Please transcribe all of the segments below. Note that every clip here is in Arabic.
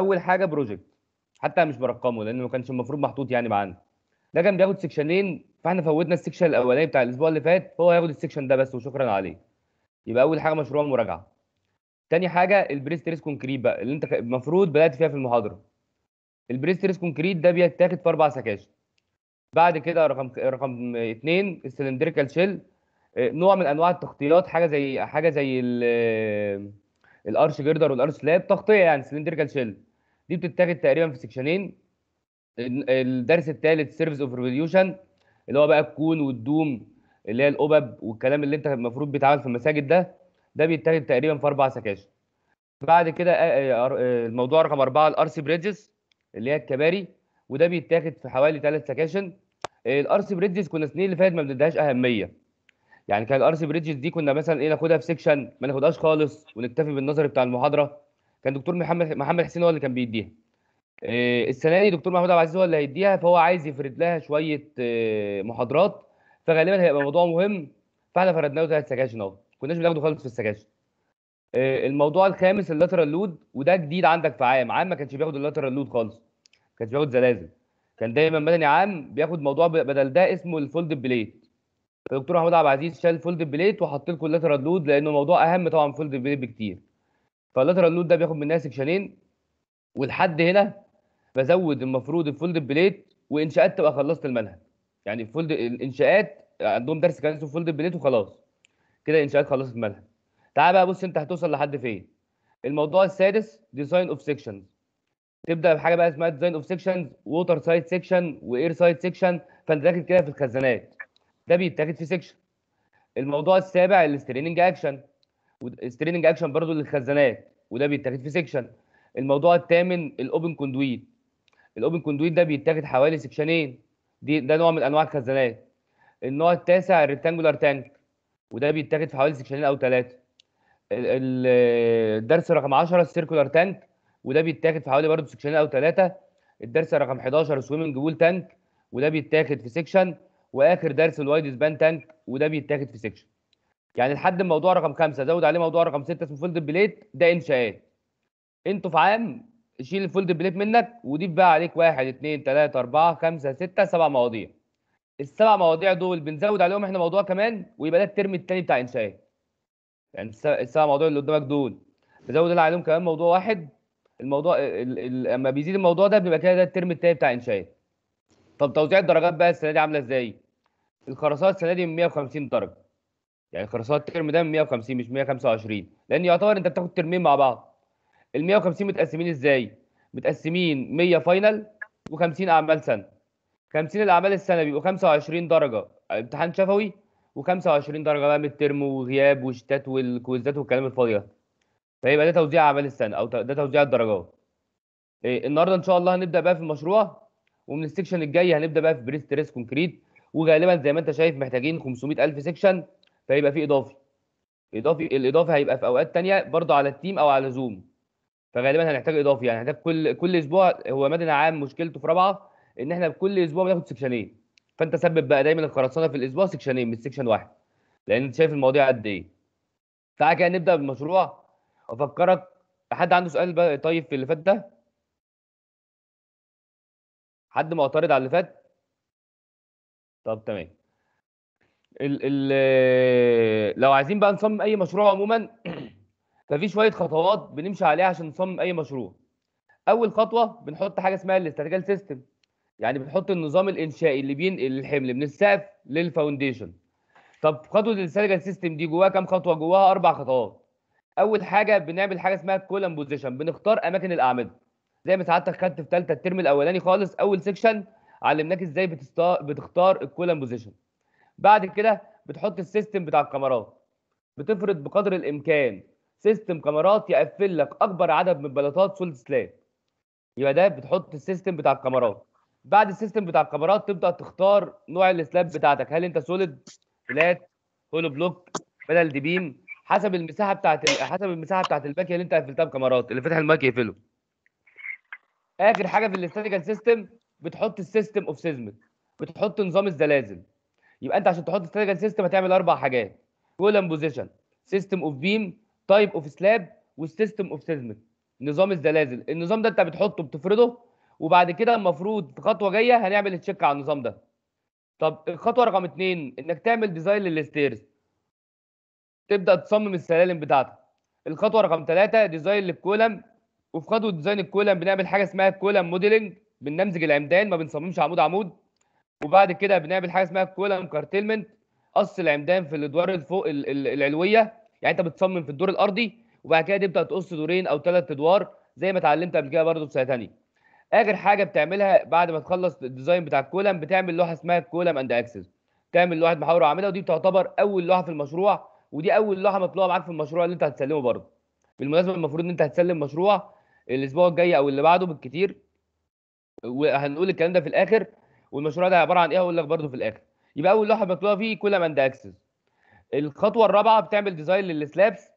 اول حاجه بروجكت حتى مش برقمه لانه ما كانش المفروض محطوط يعني معانا ده كان بياخد سكشنين فاحنا فوتنا السكشن الاولاني بتاع الاسبوع اللي فات فهو هياخد السكشن ده بس وشكرا عليه يبقى اول حاجه مشروع المراجعه تاني حاجه البريستريس كونكريت بقى اللي انت المفروض بدات فيها في المحاضره البريستريس كونكريت ده بيتاخد في اربع سكاشن بعد كده رقم رقم اثنين السلندريكال شيل نوع من انواع التغطيات حاجه زي حاجه زي آه، الارش جردر والارش سلاب تغطيه يعني سلندريكال شيل دي بتتاخد تقريبا في سكشنين الدرس الثالث سيرفيس اوف ريفوليوشن اللي هو بقى الكون والدوم اللي هي الاوبب والكلام اللي انت المفروض بيتعمل في المساجد ده ده بيتاخد تقريبا في اربع سكاشن بعد كده آه، آه، آه، الموضوع رقم اربعه الار سي بريدجز اللي هي الكباري وده بيتاخد في حوالي ثلاث سكاشن الار سي بريدجز كنا السنين اللي فاتت ما بنديهاش اهميه يعني كان الار سي بريدجز دي كنا مثلا ايه ناخدها في سكشن ما ناخدهاش خالص ونكتفي بالنظري بتاع المحاضره كان دكتور محمد محمد حسين هو اللي كان بيديها آه، السنه دي دكتور محمود عبد العزيز هو اللي هيديها فهو عايز يفرد لها شويه آه، محاضرات فغالبا هيبقى موضوع مهم فاحنا فردناه له ثلاث سكاشن اهو كناش بناخده خالص في السكاشن آه، الموضوع الخامس اللاترال لود وده جديد عندك في عام عام ما كانش بياخد اللاترال لود خالص ما كانش بياخد زلازل كان دايما مدني عام بياخد موضوع بدل ده اسمه الفولد بليت فدكتور محمود عبد العزيز شال فولد بليت وحط لكم اللاترال لود لانه موضوع اهم طبعا فولد بليت بكتير فاللاترال لود ده بياخد منها سكشنين ولحد هنا بزود المفروض الفولد بليت وانشاءات تبقى خلصت المنهج يعني فولد الانشاءات عندهم درس كان اسمه فولد بليت وخلاص كده الانشاءات خلصت المنهج تعال بقى بص انت هتوصل لحد فين الموضوع السادس ديزاين اوف سيكشنز تبدا بحاجه بقى اسمها ديزاين اوف سيكشنز ووتر سايد سيكشن واير سايد سيكشن فانت داخل كده في الخزانات ده بيتاخد في سيكشن الموضوع السابع الاستريننج اكشن ستريننج اكشن برضو للخزانات وده بيتاخد في سيكشن الموضوع الثامن الاوبن كوندويت الاوبن كوندويت ده بيتاخد حوالي سكشنين دي ده نوع من انواع الخزانات النوع التاسع الريكتانجولار تانك وده بيتاخد في حوالي سكشنين او ثلاثه الدرس رقم 10 السيركولار تانك وده بيتاخد في حوالي برضه سكشنين او ثلاثه الدرس رقم 11 سويمنج بول تانك وده بيتاخد في سيكشن واخر درس الوايد سبان تانك وده بيتاخد في سيكشن يعني لحد الموضوع رقم خمسه زود عليه موضوع رقم سته اسمه فولد بليت ده انشاءات انتوا في عام شيل الفولد بليت منك وضيف بقى عليك واحد اثنين ثلاثه اربعه خمسه سته سبع مواضيع السبع مواضيع دول بنزود عليهم احنا موضوع كمان ويبقى ده الترم الثاني بتاع انشاءات يعني السبع مواضيع اللي قدامك دول بزود عليهم كمان موضوع واحد الموضوع لما بيزيد الموضوع ده بيبقى كده ده الترم الثاني بتاع انشاءات طب توزيع الدرجات بقى السنه دي عامله ازاي الخرسانه السنه دي من 150 درجه يعني خساره الترم ده من 150 مش 125 لان يعتبر انت بتاخد ترمين مع بعض ال 150 متقسمين ازاي؟ متقسمين 100 فاينل و50 اعمال سنه 50 الاعمال السنه بيبقوا 25 درجه امتحان شفوي و25 درجه بقى من الترم وغياب وشتات والكويزات والكلام الفاضي ده فيبقى ده توزيع اعمال السنه او ده توزيع الدرجات إيه النهارده ان شاء الله هنبدا بقى في المشروع ومن السكشن الجاي هنبدا بقى في بريست ريس كونكريت وغالبا زي ما انت شايف محتاجين 500000 سكشن فيبقى في اضافي اضافي الاضافي هيبقى في اوقات تانية برضه على التيم او على زوم فغالبا هنحتاج اضافي يعني هنحتاج كل كل اسبوع هو مدني عام مشكلته في رابعه ان احنا كل اسبوع بناخد سكشنين فانت سبب بقى دايما الخرسانه في الاسبوع سكشنين مش سكشن واحد لان انت شايف المواضيع قد ايه تعالى كده نبدا بالمشروع افكرك حد عنده سؤال بقى طيب في اللي فات ده حد معترض على اللي فات طب تمام ال ال لو عايزين بقى نصمم اي مشروع عموما ففي شويه خطوات بنمشي عليها عشان نصمم اي مشروع اول خطوه بنحط حاجه اسمها الاستراتيجال سيستم يعني بنحط النظام الانشائي اللي بينقل الحمل من السقف للفاونديشن طب خطوه الاستراتيجال سيستم دي جواها كام خطوه جواها اربع خطوات اول حاجه بنعمل حاجه اسمها كولم بوزيشن بنختار اماكن الاعمده زي ما سعادتك خدت في ثالثه الترم الاولاني خالص اول سيكشن علمناك ازاي بتختار الكولم بوزيشن بعد كده بتحط السيستم بتاع الكاميرات بتفرض بقدر الامكان سيستم كاميرات يقفل لك اكبر عدد من بلاطات سولد سلاب يبقى ده بتحط السيستم بتاع الكاميرات بعد السيستم بتاع الكاميرات تبدا تختار نوع السلاب بتاعتك هل انت سوليد فلات هولو بلوك بدل دي بيم حسب المساحه بتاعت حسب المساحه بتاعت الباكيه اللي انت قفلتها بكاميرات اللي فاتح المايك يقفله اخر حاجه في الاستاتيكال سيستم بتحط السيستم اوف سيزمك بتحط نظام الزلازل يبقى انت عشان تحط استراتيجيكال سيستم هتعمل اربع حاجات كولم بوزيشن سيستم اوف بيم تايب اوف سلاب والسيستم اوف سيزمك نظام الزلازل النظام ده انت بتحطه بتفرضه وبعد كده المفروض في خطوه جايه هنعمل تشيك على النظام ده طب الخطوه رقم اثنين انك تعمل ديزاين للستيرز تبدا تصمم السلالم بتاعتك الخطوه رقم ثلاثة ديزاين للكولم وفي خطوه ديزاين الكولم بنعمل حاجه اسمها كولم موديلنج بنمزج العمدان ما بنصممش عمود عمود وبعد كده بنعمل حاجه اسمها كولم كارتلمنت قص العمدان في الادوار الفوق العلويه يعني انت بتصمم في الدور الارضي وبعد كده تبدا تقص دورين او ثلاث ادوار زي ما اتعلمت قبل كده برضه في سنه ثانيه اخر حاجه بتعملها بعد ما تخلص الديزاين بتاع الكولم بتعمل لوحه اسمها كولم اند اكسس تعمل لوحه محاور عامله ودي بتعتبر اول لوحه في المشروع ودي اول لوحه مطلوبه معاك في المشروع اللي انت هتسلمه برضه بالمناسبه المفروض ان انت هتسلم مشروع الاسبوع الجاي او اللي بعده بالكتير وهنقول الكلام ده في الاخر والمشروع ده عباره عن ايه هقول لك برده في الاخر يبقى اول لوحه بنكتبها فيه كل من ده اكسس الخطوه الرابعه بتعمل ديزاين للسلابس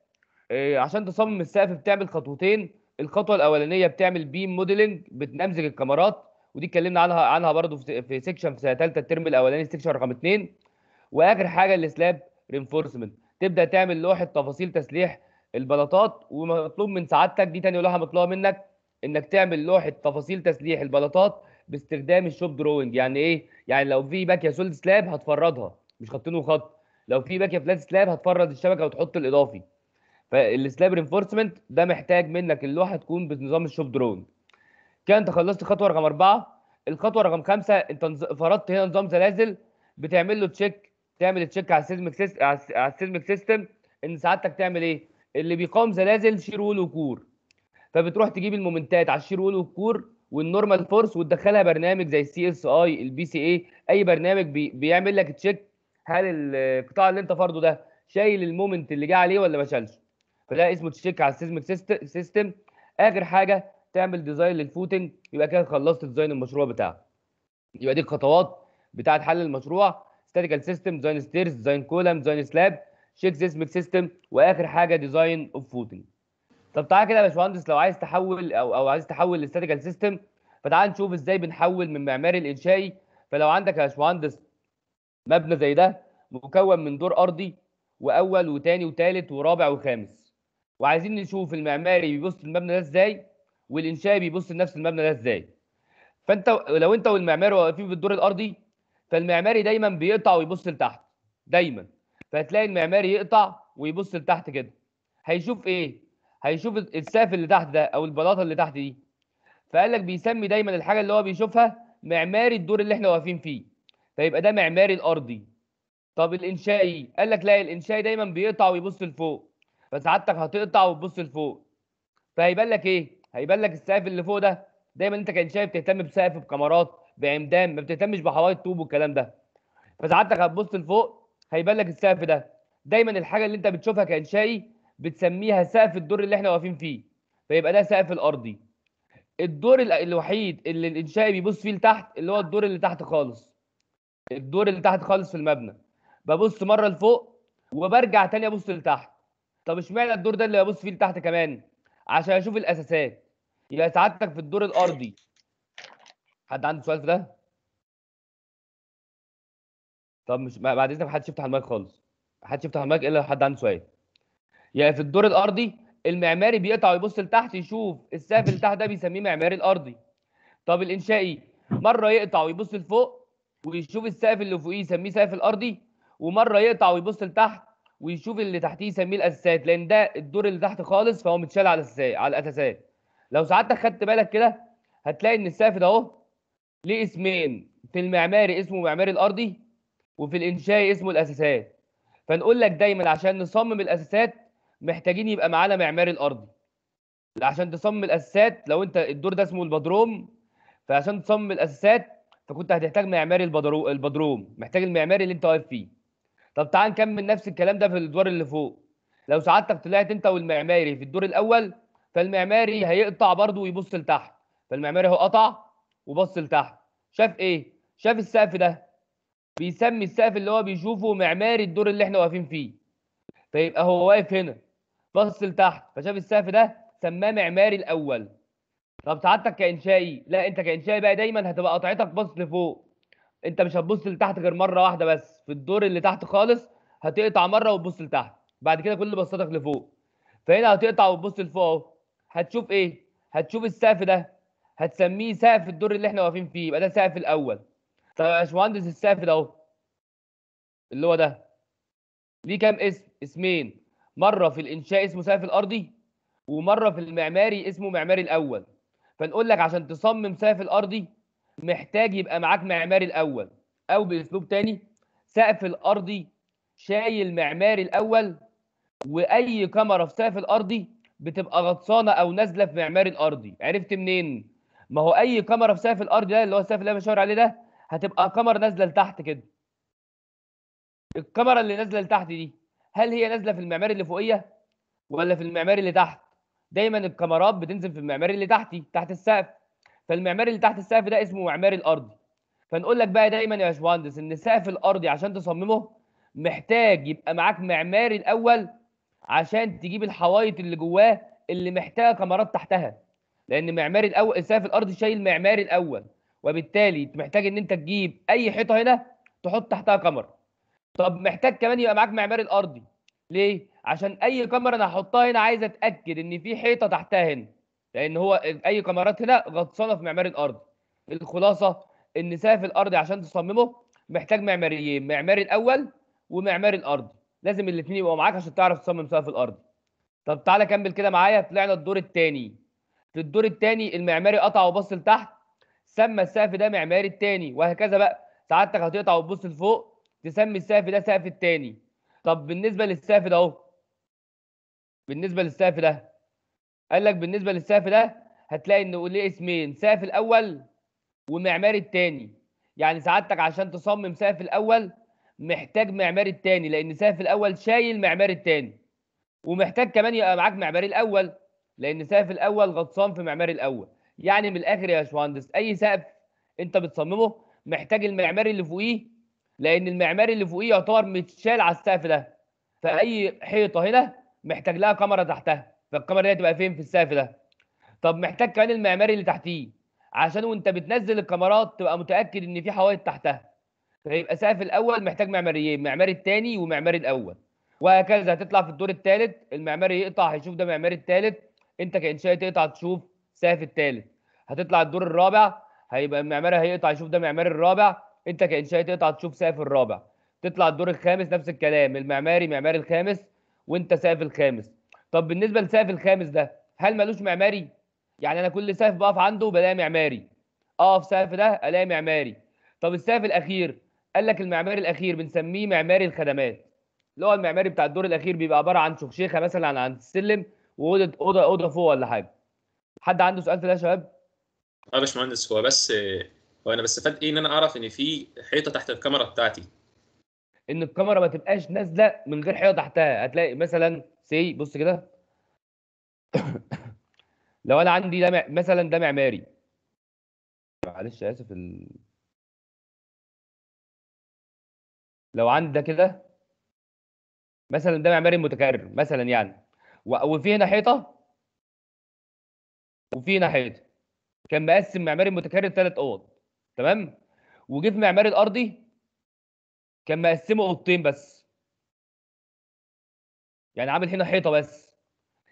آه، عشان تصمم السقف بتعمل خطوتين الخطوه الاولانيه بتعمل بيم موديلنج بتنمزج الكاميرات ودي اتكلمنا عنها عنها برده في سيكشن في سنه ثالثه الترم الاولاني سيكشن رقم اثنين واخر حاجه السلاب رينفورسمنت تبدا تعمل لوحه تفاصيل تسليح البلاطات ومطلوب من سعادتك دي تاني لوحه مطلوبه منك انك تعمل لوحه تفاصيل تسليح البلاطات باستخدام الشوب دروينج يعني ايه يعني لو في باكيه سولد سلاب هتفردها مش خطين وخط لو في باكيه فلات سلاب هتفرد الشبكه وتحط الاضافي فالسلاب رينفورسمنت ده محتاج منك اللوحه تكون بنظام الشوب دروينج كده انت خلصت خطوه رقم اربعه الخطوه رقم خمسه انت فرضت هنا نظام زلازل بتعمل له تشيك تعمل تشيك على السيزمك سيستم على السيزمك سيستم ان سعادتك تعمل ايه؟ اللي بيقاوم زلازل شير وول وكور فبتروح تجيب المومنتات على الشير وول والكور والنورمال فورس وتدخلها برنامج زي السي اس اي البي سي اي اي برنامج بي بيعمل لك تشيك هل القطاع اللي انت فرضه ده شايل المومنت اللي جه عليه ولا ما شالش فده اسمه تشيك على السيزمك سيستم اخر حاجه تعمل ديزاين للفوتنج يبقى كده خلصت ديزاين المشروع بتاعك يبقى دي الخطوات بتاعه حل المشروع ستاتيكال سيستم ديزاين ستيرز ديزاين كولم ديزاين سلاب شيك سيزمك سيستم واخر حاجه ديزاين اوف فوتنج طب تعالى كده يا باشمهندس لو عايز تحول او او عايز تحول الاستاتيكال سيستم فتعال نشوف ازاي بنحول من معماري لانشائي فلو عندك يا باشمهندس مبنى زي ده مكون من دور ارضي واول وثاني وثالث ورابع وخامس وعايزين نشوف المعماري بيبص للمبنى ده ازاي والانشائي بيبص لنفس المبنى ده ازاي فانت لو انت والمعماري واقفين في الدور الارضي فالمعماري دايما بيقطع ويبص لتحت دايما فهتلاقي المعماري يقطع ويبص لتحت كده هيشوف ايه هيشوف السقف اللي تحت ده او البلاطه اللي تحت دي فقال لك بيسمي دايما الحاجه اللي هو بيشوفها معماري الدور اللي احنا واقفين فيه فيبقى ده معماري الارضي طب الانشائي قال لك لا الانشائي دايما بيقطع ويبص لفوق فسعادتك هتقطع وتبص لفوق فهيبان لك ايه هيبان لك السقف اللي فوق ده دايما انت كانشائي بتهتم بسقف بكمرات بعمدان ما بتهتمش بحوايط طوب والكلام ده فسعادتك هتبص لفوق هيبان لك السقف ده دايما الحاجه اللي انت بتشوفها كانشائي بتسميها سقف الدور اللي احنا واقفين فيه فيبقى ده سقف الارضي الدور الوحيد اللي الانشائي بيبص فيه لتحت اللي هو الدور اللي تحت خالص الدور اللي تحت خالص في المبنى ببص مره لفوق وبرجع تاني ابص لتحت طب اشمعنى الدور ده اللي ببص فيه لتحت كمان عشان اشوف الاساسات يبقى سعادتك في الدور الارضي حد عنده سؤال في ده طب مش بعد اذنك محدش يفتح المايك خالص محدش يفتح المايك الا لو حد عنده سؤال يعني في الدور الارضي المعماري بيقطع ويبص لتحت يشوف السقف اللي تحت ده بيسميه معماري الارضي طب الانشائي مره يقطع ويبص لفوق ويشوف السقف اللي فوقيه يسميه سقف الارضي ومره يقطع ويبص لتحت ويشوف اللي تحتيه يسميه الاساسات لان ده الدور اللي تحت خالص فهو متشال على الاساسات على الاساسات لو ساعتك خدت بالك كده هتلاقي ان السقف ده اهو ليه اسمين في المعماري اسمه معماري الارضي وفي الانشائي اسمه الاساسات فنقول لك دايما عشان نصمم الاساسات محتاجين يبقى معانا معماري الارضي عشان تصمم الاساسات لو انت الدور ده اسمه البدروم فعشان تصمم الاساسات فكنت هتحتاج معماري البدروم محتاج المعماري اللي انت واقف فيه طب تعال نكمل نفس الكلام ده في الادوار اللي فوق لو سعادتك طلعت انت والمعماري في الدور الاول فالمعماري هيقطع برضه ويبص لتحت فالمعماري هو قطع وبص لتحت شاف ايه شاف السقف ده بيسمي السقف اللي هو بيشوفه معماري الدور اللي احنا واقفين فيه فيبقى هو واقف هنا بص لتحت فشاف السقف ده سماه معماري الاول طب سعادتك كانشائي لا انت كانشائي بقى دايما هتبقى قطعتك بص لفوق انت مش هتبص لتحت غير مره واحده بس في الدور اللي تحت خالص هتقطع مره وتبص لتحت بعد كده كل بصاتك لفوق فهنا هتقطع وتبص لفوق اهو هتشوف ايه هتشوف السقف ده هتسميه سقف الدور اللي احنا واقفين فيه يبقى ده سقف الاول طب يا باشمهندس السقف ده اهو اللي هو ده ليه كام اسم اسمين مره في الانشاء اسمه سقف الارضي ومره في المعماري اسمه معماري الاول فنقول لك عشان تصمم سقف الارضي محتاج يبقى معاك معماري الاول او باسلوب تاني سقف الارضي شايل معماري الاول واي كاميرا في سقف الارضي بتبقى غطسانه او نازله في معماري الارضي عرفت منين ما هو اي كاميرا في سقف الارضي ده اللي هو السقف اللي انا بشاور عليه ده هتبقى كاميرا نازله لتحت كده الكاميرا اللي نازله لتحت دي هل هي نازله في المعماري اللي فوقيه ولا في المعماري اللي تحت دايما الكاميرات بتنزل في المعماري اللي تحتي تحت السقف فالمعماري اللي تحت السقف ده اسمه معماري الارضي فنقول لك بقى دايما يا باشمهندس ان السقف الارضي عشان تصممه محتاج يبقى معاك معماري الاول عشان تجيب الحوايط اللي جواه اللي محتاجه كاميرات تحتها لان معماري الاول السقف الارضي شايل معماري الاول وبالتالي محتاج ان انت تجيب اي حيطه هنا تحط تحتها كاميرا طب محتاج كمان يبقى معاك معماري الارضي ليه عشان اي كاميرا انا هحطها هنا عايز اتاكد ان في حيطه تحتها هنا لان هو اي كاميرات هنا غطسانه في معماري الارض الخلاصه ان سقف الارضي عشان تصممه محتاج معماريين معماري الاول ومعماري الارض لازم الاثنين يبقوا معاك عشان تعرف تصمم سقف الارض طب تعالى كمل كده معايا طلعنا الدور الثاني في الدور الثاني المعماري قطع وبص لتحت سمى السقف ده معماري الثاني وهكذا بقى سعادتك هتقطع وتبص لفوق تسمي السقف ده سقف التاني طب بالنسبه للسقف ده اهو بالنسبه للسقف ده قال لك بالنسبه للسقف ده هتلاقي انه ليه اسمين سقف الاول ومعماري التاني يعني سعادتك عشان تصمم سقف الاول محتاج معماري التاني لان سقف الاول شايل معماري التاني ومحتاج كمان يبقى معاك معماري الاول لان سقف الاول غطسان في معماري الاول يعني من الاخر يا باشمهندس اي سقف انت بتصممه محتاج المعماري اللي فوقيه لان المعماري اللي فوقيه يعتبر متشال على السقف ده فاي حيطه هنا محتاج لها كاميرا تحتها فالكاميرا دي هتبقى فين في السقف ده طب محتاج كمان المعماري اللي تحتيه عشان وانت بتنزل الكاميرات تبقى متاكد ان في حوائط تحتها فيبقى السقف الاول محتاج معماريين معماري الثاني ومعماري الاول وهكذا هتطلع في الدور الثالث المعماري يقطع هيشوف ده معماري الثالث انت كانشائي تقطع تشوف سقف الثالث هتطلع الدور الرابع هيبقى المعماري هيقطع يشوف ده معماري الرابع انت كانشائي تقطع تشوف سقف الرابع تطلع الدور الخامس نفس الكلام المعماري معماري الخامس وانت سقف الخامس طب بالنسبه للسقف الخامس ده هل ملوش معماري يعني انا كل سقف بقف عنده بلاقي معماري اقف سقف ده الاقي معماري طب السقف الاخير قال لك المعماري الاخير بنسميه معماري الخدمات اللي هو المعماري بتاع الدور الاخير بيبقى عباره عن شخشيخه مثلا عن السلم واوضه اوضه اوضه فوق ولا حاجه حد عنده سؤال في ده يا شباب؟ اه يا باشمهندس هو بس هو انا بستفاد ايه ان انا اعرف ان في حيطه تحت الكاميرا بتاعتي ان الكاميرا ما تبقاش نازله من غير حيطه تحتها هتلاقي مثلا سي بص كده لو انا عندي ده مثلا ده معماري معلش اسف ال... لو عندي ده كده مثلا ده معماري متكرر مثلا يعني وفي هنا حيطه وفي هنا حيطه كان مقسم معماري متكرر ثلاث اوض تمام وجيت في معماري الارضي كان مقسمه اوضتين بس يعني عامل هنا حيطه بس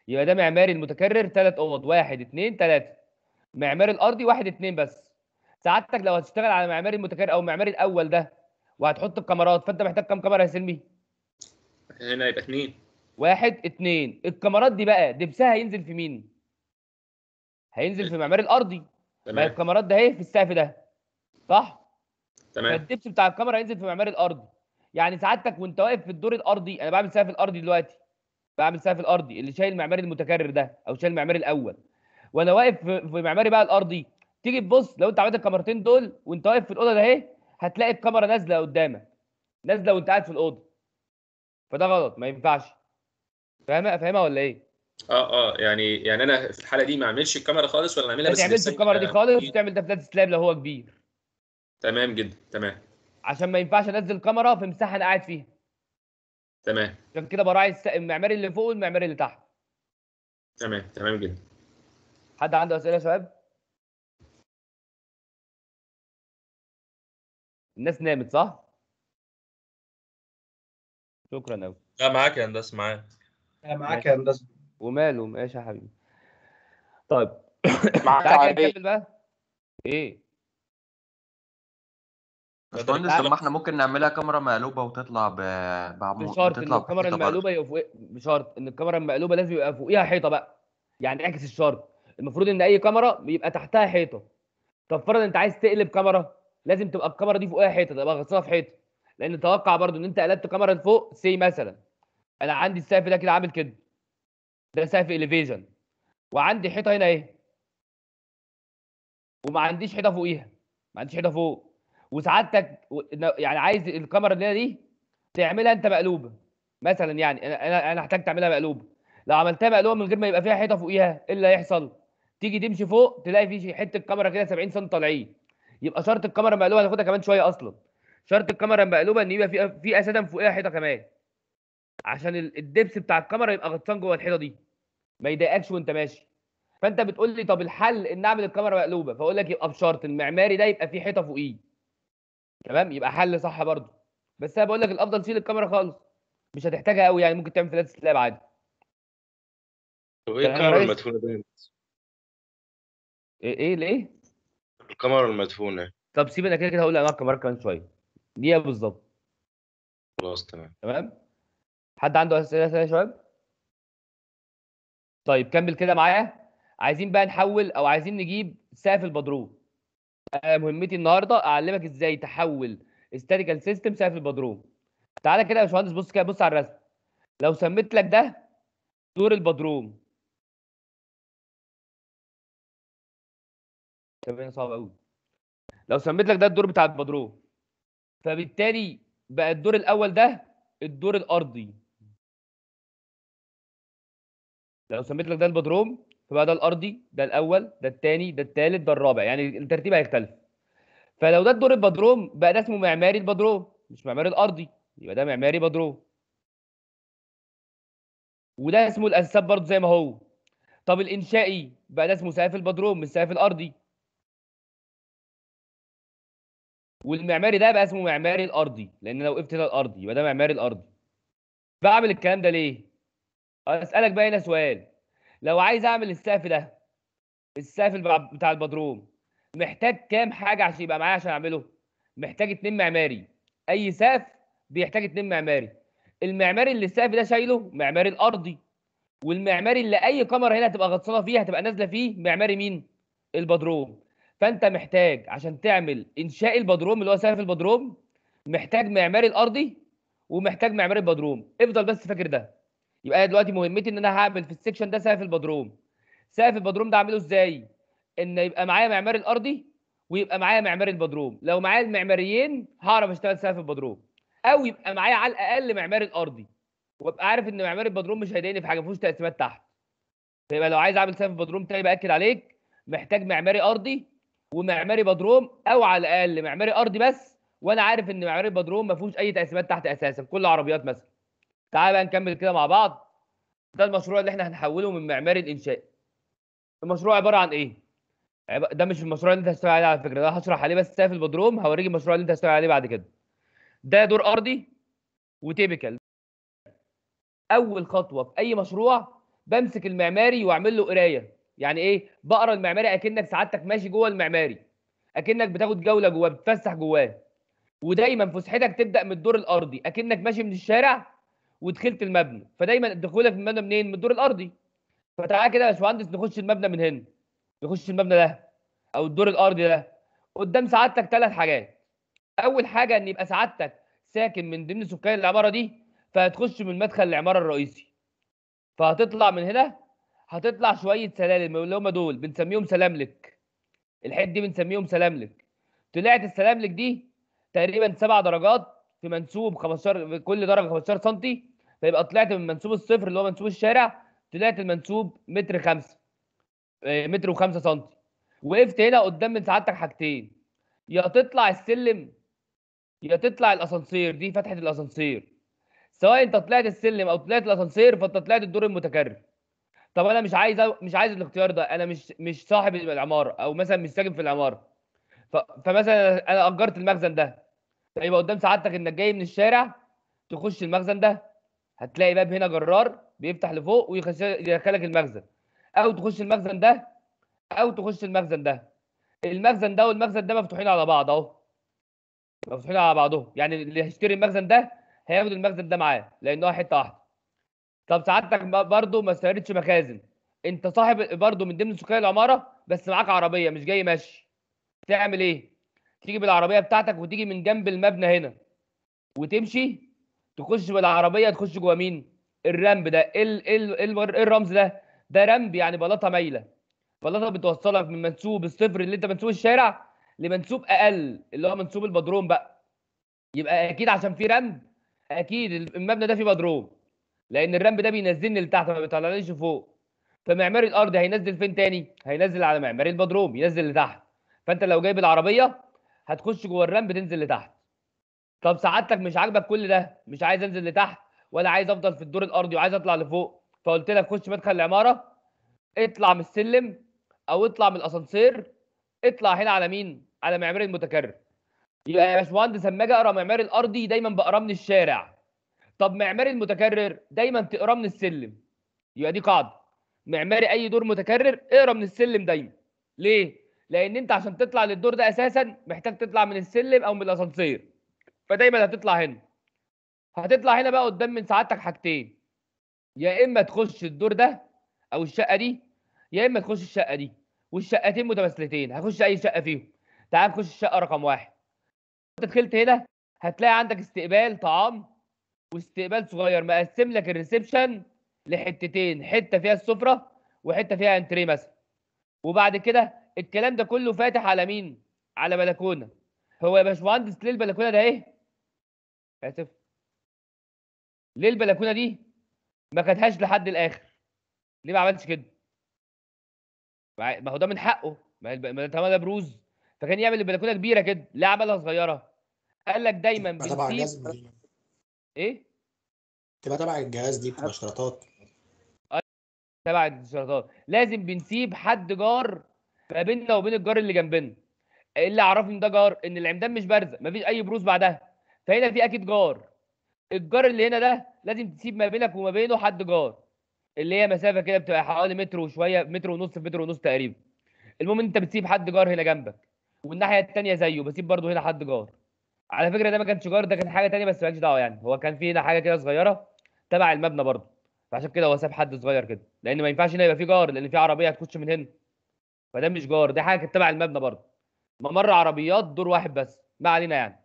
يبقى ده معماري المتكرر ثلاث اوض واحد اثنين ثلاثه معماري الارضي واحد اثنين بس سعادتك لو هتشتغل على معماري المتكرر او المعماري الاول ده وهتحط الكاميرات فانت محتاج كام كاميرا يا سلمي؟ هنا يبقى اثنين واحد اثنين الكاميرات دي بقى دبسها هينزل في مين؟ هينزل في معماري الارضي تمام الكاميرات ده اهي في السقف ده صح؟ تمام فالدبس بتاع الكاميرا هينزل في معمار الارضي يعني سعادتك وانت واقف في الدور الارضي انا بعمل سقف الارضي دلوقتي بعمل سقف الارضي اللي شايل المعماري المتكرر ده او شايل المعماري الاول وانا واقف في معماري بقى الارضي تيجي تبص لو انت عملت الكاميرتين دول وانت واقف في الاوضه ده اهي هتلاقي الكاميرا نازله قدامك نازله وانت قاعد في الاوضه فده غلط ما ينفعش فاهمها فاهمها ولا ايه؟ اه اه يعني يعني انا في الحاله دي ما اعملش الكاميرا خالص ولا اعملها بس ما تعملش الكاميرا دي يعني خالص وتعمل ده فلات سلاب لو هو كبير تمام جدا تمام عشان ما ينفعش انزل كاميرا في مساحه انا قاعد فيها تمام عشان كده براعي المعماري اللي فوق والمعماري اللي تحت تمام تمام جدا حد عنده اسئله يا شباب الناس نامت صح شكرا قوي لا معاك يا هندسه معاك لا معاك يا هندسه وماله ماشي يا حبيبي طيب معاك تعالى نكمل بقى ايه باشمهندس طب ما احنا ممكن نعملها كاميرا مقلوبه وتطلع ب... بعمود بشرط ان الكاميرا المقلوبه يبقى فوق بشرط ان الكاميرا المقلوبه لازم يبقى فوقيها حيطه بقى يعني اعكس الشرط المفروض ان اي كاميرا بيبقى تحتها حيطه طب فرض انت عايز تقلب كاميرا لازم تبقى الكاميرا دي فوقها حيطه تبقى غطسها في حيطه لان توقع برضو ان انت قلبت كاميرا لفوق سي مثلا انا عندي السقف ده كده عامل كده ده سقف اليفيجن وعندي حيطه هنا ايه وما عنديش حيطه فوقيها ما عنديش حيطه فوق وسعادتك يعني عايز الكاميرا اللي دي تعملها انت مقلوبه مثلا يعني انا انا احتاج تعملها مقلوبه لو عملتها مقلوبه من غير ما يبقى فيها حيطه فوقيها ايه اللي هيحصل؟ تيجي تمشي فوق تلاقي في حته كاميرا كده 70 سم طالعين يبقى شرط الكاميرا مقلوبه هناخدها كمان شويه اصلا شرط الكاميرا مقلوبه ان يبقى في في اساسا فوقيها حيطه كمان عشان الدبس بتاع الكاميرا يبقى غطسان جوه الحيطه دي ما يضايقكش وانت ماشي فانت بتقول لي طب الحل ان اعمل الكاميرا مقلوبه فاقول لك يبقى بشرط المعماري ده يبقى فيه حيطه فوقيه تمام يبقى حل صح برضه بس انا بقول لك الافضل تشيل الكاميرا خالص مش هتحتاجها قوي يعني ممكن تعمل ثلاث لعب عادي طب ايه الكاميرا المدفونه دي ايه ايه ليه؟ الكاميرا المدفونه طب سيبنا كده كده هقول انواع الكاميرات كمان شويه دقيقه إيه بالظبط خلاص تمام تمام حد عنده اسئله يا شباب؟ طيب كمل كده معايا عايزين بقى نحول او عايزين نجيب سقف البدروم انا آه، مهمتي النهارده اعلمك ازاي تحول استاتيكال سيستم سقف البدروم تعالى كده يا باشمهندس بص كده بص على الرسم لو سميت لك ده دور البدروم تمام صعب قوي لو سميت لك ده الدور بتاع البدروم فبالتالي بقى الدور الاول ده الدور الارضي لو سميت لك ده البدروم فبقى ده الارضي ده الاول ده الثاني ده الثالث ده الرابع يعني الترتيب هيختلف فلو ده الدور البدروم بقى ده اسمه معماري البدروم مش معماري الارضي يبقى ده معماري بدروم وده اسمه الانساب برضه زي ما هو طب الانشائي بقى ده اسمه سقف البدروم مش سقف الارضي والمعماري ده بقى اسمه معماري الارضي لان لو وقفت هنا الارضي يبقى ده معماري الارضي بعمل الكلام ده ليه اسالك بقى هنا سؤال لو عايز اعمل السقف ده السقف بتاع البدروم محتاج كام حاجه عشان يبقى معايا عشان اعمله محتاج اتنين معماري اي سقف بيحتاج اتنين معماري المعماري اللي السقف ده شايله معماري الارضي والمعماري اللي اي كاميرا هنا هتبقى غطسانه فيه هتبقى نازله فيه معماري مين البدروم فانت محتاج عشان تعمل انشاء البدروم اللي هو سقف البدروم محتاج معماري الارضي ومحتاج معماري البدروم افضل بس فاكر ده يبقى انا دلوقتي مهمتي ان انا هعمل في السكشن ده سقف البدروم سقف البدروم ده اعمله ازاي ان يبقى معايا معمار الارضي ويبقى معايا معمار البدروم لو معايا المعماريين هعرف اشتغل سقف البدروم او يبقى معايا على الاقل معمار الارضي وابقى عارف ان معمار البدروم مش هيضايقني في حاجه ما فيهوش تقسيمات تحت فيبقى لو عايز اعمل سقف بدروم تاني باكد عليك محتاج معماري ارضي ومعماري بدروم او على الاقل معماري ارضي بس وانا عارف ان معماري البدروم ما فيهوش اي تقسيمات تحت اساسا كل عربيات مثلا تعال بقى نكمل كده مع بعض ده المشروع اللي احنا هنحوله من معماري الانشاء المشروع عباره عن ايه ده مش المشروع اللي انت هتشتغل عليه على فكره ده هشرح عليه بس في البدروم هوريك المشروع اللي انت هتشتغل عليه بعد كده ده دور ارضي وتيبيكال اول خطوه في اي مشروع بمسك المعماري واعمل له قرايه يعني ايه بقرا المعماري اكنك سعادتك ماشي جوه المعماري اكنك بتاخد جوله جواه بتفسح جواه ودايما فسحتك تبدا من الدور الارضي اكنك ماشي من الشارع ودخلت المبنى فدايما دخولك في المبنى منين؟ من الدور الارضي فتعالى كده يا باشمهندس نخش المبنى من هنا نخش المبنى ده او الدور الارضي ده قدام سعادتك ثلاث حاجات اول حاجه ان يبقى سعادتك ساكن من ضمن سكان العماره دي فهتخش من مدخل العماره الرئيسي فهتطلع من هنا هتطلع شويه سلالم اللي هم دول بنسميهم سلاملك الحته دي بنسميهم سلاملك طلعت السلاملك دي تقريبا سبع درجات في منسوب 15 في كل درجه 15 سم فيبقى طلعت من منسوب الصفر اللي هو منسوب الشارع طلعت المنسوب متر 5 آه، متر و5 سم وقفت هنا قدام من سعادتك حاجتين يا تطلع السلم يا تطلع الاسانسير دي فتحه الاسانسير سواء انت طلعت السلم او طلعت الاسانسير فانت طلعت الدور المتكرر طب انا مش عايز مش عايز الاختيار ده انا مش مش صاحب العماره او مثلا مش ساكن في العماره فمثلا انا اجرت المخزن ده فيبقى قدام سعادتك انك جاي من الشارع تخش المخزن ده هتلاقي باب هنا جرار بيفتح لفوق ويدخلك المخزن او تخش المخزن ده او تخش المخزن ده المخزن ده والمخزن ده مفتوحين على بعض اهو مفتوحين على بعضهم يعني اللي هيشتري المخزن ده هياخد المخزن ده معاه لانه حته واحده طب سعادتك برضه ما استوردتش مخازن انت صاحب برضه من ضمن سكان العماره بس معاك عربيه مش جاي ماشي تعمل ايه تيجي بالعربيه بتاعتك وتيجي من جنب المبنى هنا وتمشي تخش بالعربيه تخش جوه مين؟ الرامب ده ايه ال الرمز ده؟ ده رامب يعني بلاطه مايله بلاطه بتوصلك من منسوب الصفر اللي انت منسوب الشارع لمنسوب اقل اللي هو منسوب البدروم بقى يبقى اكيد عشان في رامب اكيد المبنى ده فيه بدروم لان الرامب ده بينزلني لتحت ما بيطلعنيش فوق فمعماري الارض هينزل فين تاني؟ هينزل على معماري البدروم ينزل لتحت فانت لو جايب العربيه هتخش جوه الرام بتنزل لتحت طب سعادتك مش عاجبك كل ده مش عايز انزل لتحت ولا عايز افضل في الدور الارضي وعايز اطلع لفوق فقلت لك خش مدخل العماره اطلع من السلم او اطلع من الاسانسير اطلع هنا على مين على معماري المتكرر يبقى يا باشمهندس اما اجي اقرا معماري الارضي دايما بقرا من الشارع طب معماري المتكرر دايما تقرا من السلم يبقى دي قاعده معماري اي دور متكرر اقرا من السلم دايما ليه لان انت عشان تطلع للدور ده اساسا محتاج تطلع من السلم او من الاسانسير فدايما هتطلع هنا هتطلع هنا بقى قدام من سعادتك حاجتين يا اما تخش الدور ده او الشقه دي يا اما تخش الشقه دي والشقتين متماثلتين هخش اي شقه فيهم تعال نخش الشقه رقم واحد انت دخلت هنا هتلاقي عندك استقبال طعام واستقبال صغير مقسم لك الريسبشن لحتتين حته فيها السفره وحته فيها انتريه مثلا وبعد كده الكلام ده كله فاتح على مين؟ على بلكونه هو يا باشمهندس ليه البلكونه ده ايه؟ اسف ليه البلكونه دي ما خدهاش لحد الاخر؟ ليه ما عملتش كده؟ ما هو ده من حقه ما الب... ده بروز فكان يعمل البلكونه كبيره كده ليه عملها صغيره قال لك دايما بتبقى تبع الجهاز دي. ايه؟ تبقى تبع الجهاز دي بتبقى اشتراطات أيوة، تبع الاشتراطات لازم بنسيب حد جار ما بيننا وبين الجار اللي جنبنا اللي عرفني ده جار ان العمدان مش بارزه مفيش اي بروز بعدها فهنا في اكيد جار الجار اللي هنا ده لازم تسيب ما بينك وما بينه حد جار اللي هي مسافه كده بتبقى حوالي متر وشويه متر ونص في متر ونص تقريبا المهم انت بتسيب حد جار هنا جنبك والناحيه الثانيه زيه بسيب برضه هنا حد جار على فكره ده ما كانش جار ده كان حاجه ثانيه بس مالكش دعوه يعني هو كان في هنا حاجه كده صغيره تبع المبنى برضه فعشان كده هو ساب حد صغير كده لان ما ينفعش هنا يبقى في جار لان في عربيه هتخش من هنا فده مش جار دي حاجه تبع المبنى برضه ممر عربيات دور واحد بس ما علينا يعني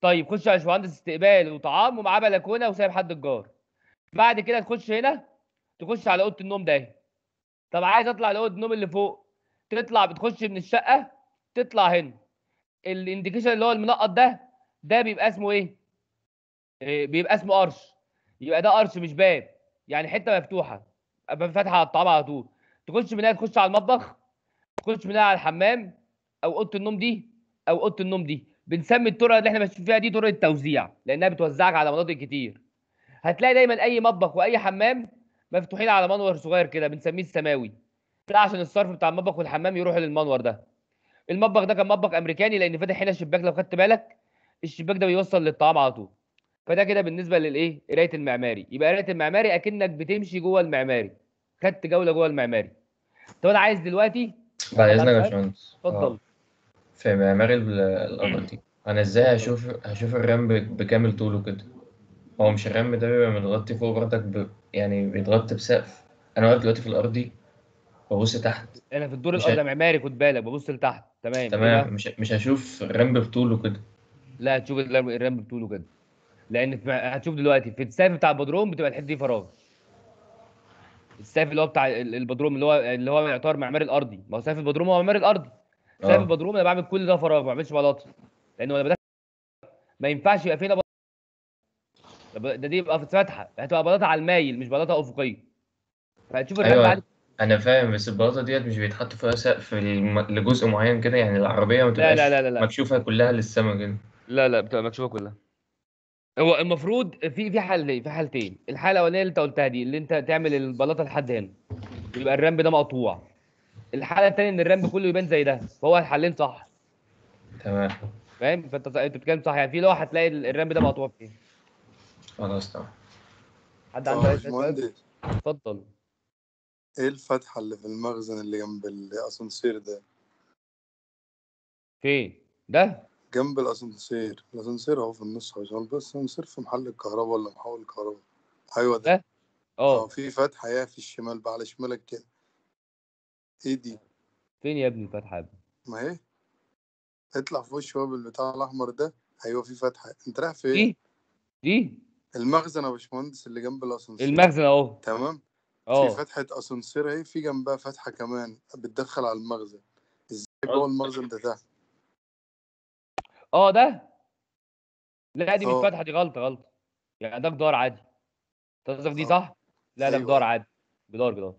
طيب خش يا باشمهندس استقبال وطعام ومعاه بلكونه وسايب حد الجار بعد كده تخش هنا تخش على اوضه النوم ده طب عايز اطلع لاوضه النوم اللي فوق تطلع بتخش من الشقه تطلع هنا الانديكيشن اللي هو المنقط ده ده بيبقى اسمه ايه؟ آه، بيبقى اسمه قرش يبقى ده قرش مش باب يعني حته مفتوحه فاتحه على الطعام على طول تخش من هنا تخش على المطبخ تخش منها على الحمام او اوضه النوم دي او اوضه النوم دي بنسمي الطرق اللي احنا ماشيين فيها دي طرق التوزيع لانها بتوزعك على مناطق كتير هتلاقي دايما اي مطبخ واي حمام مفتوحين على منور صغير كده بنسميه السماوي ده عشان الصرف بتاع المطبخ والحمام يروح للمنور ده المطبخ ده كان مطبخ امريكاني لان فاتح هنا شباك لو خدت بالك الشباك ده بيوصل للطعام على طول فده كده بالنسبه للايه قرايه المعماري يبقى قرايه المعماري اكنك بتمشي جوه المعماري خدت جوله جوه المعماري طب انا عايز دلوقتي بعد اذنك يا باشمهندس آه. اتفضل في معماري الارضي انا ازاي هشوف هشوف الرام بكامل طوله كده هو مش الرام ده بيبقى متغطي فوق برضك ب... يعني بيتغطي بسقف انا واقف دلوقتي في الارضي ببص تحت انا في الدور مش الارضي معماري خد بالك ببص لتحت تمام تمام مش مش هشوف الرام بطوله كده لا هتشوف الرام بطوله كده لان في... هتشوف دلوقتي في السقف بتاع البدروم بتبقى الحته دي فراغ السيف اللي هو بتاع البدروم اللي هو اللي هو يعتبر معمار الارضي ما هو سيف البدروم هو معمار الارضي سيف آه. البدروم انا بعمل كل ده فراغ ما بعملش بلاط لانه انا بدات ما ينفعش يبقى فينا بلاط ده دي يبقى في فتحه هتبقى بلاطه على المايل مش بلاطه افقيه فهتشوف أيوة. انا فاهم بس البلاطه ديت مش بيتحط فيها سقف لجزء معين كده يعني العربيه ما تبقاش لا لا لا لا لا. مكشوفه كلها للسما كده لا لا بتبقى مكشوفه كلها هو المفروض في في حل في حالتين الحاله الاولانيه اللي انت قلتها دي اللي انت تعمل البلاطه لحد هنا يبقى الرامب ده مقطوع الحاله الثانيه ان الرامب كله يبان زي ده فهو الحلين صح تمام فاهم فانت انت بتتكلم صح يعني في لوحه هتلاقي الرامب ده مقطوع فيه خلاص تمام حد عنده اي سؤال اتفضل ايه الفتحه اللي في المخزن اللي جنب الاسانسير ده فين ده جنب الاسانسير الاسانسير اهو في النص عشان بس الاسانسير في محل الكهرباء ولا محول الكهرباء ايوه ده اه. اه في فتحه يا في الشمال بقى على شمالك كده ايه دي فين يا ابني الفتحه يا ابني ما هي اطلع في وش هو بالبتاع الاحمر ده ايوه في فتحه انت رايح فين دي دي المخزن يا باشمهندس اللي جنب الاسانسير المخزن اهو تمام اه في فتحه اسانسير اهي في جنبها فتحه كمان بتدخل على المخزن ازاي جوه المخزن ده تحت اه ده لا دي مش اه. فتحه دي غلطه غلطه يعني ده جدار عادي قصدك دي اه. صح؟ لا ده أيوه، جدار أيوه. عادي جدار جدار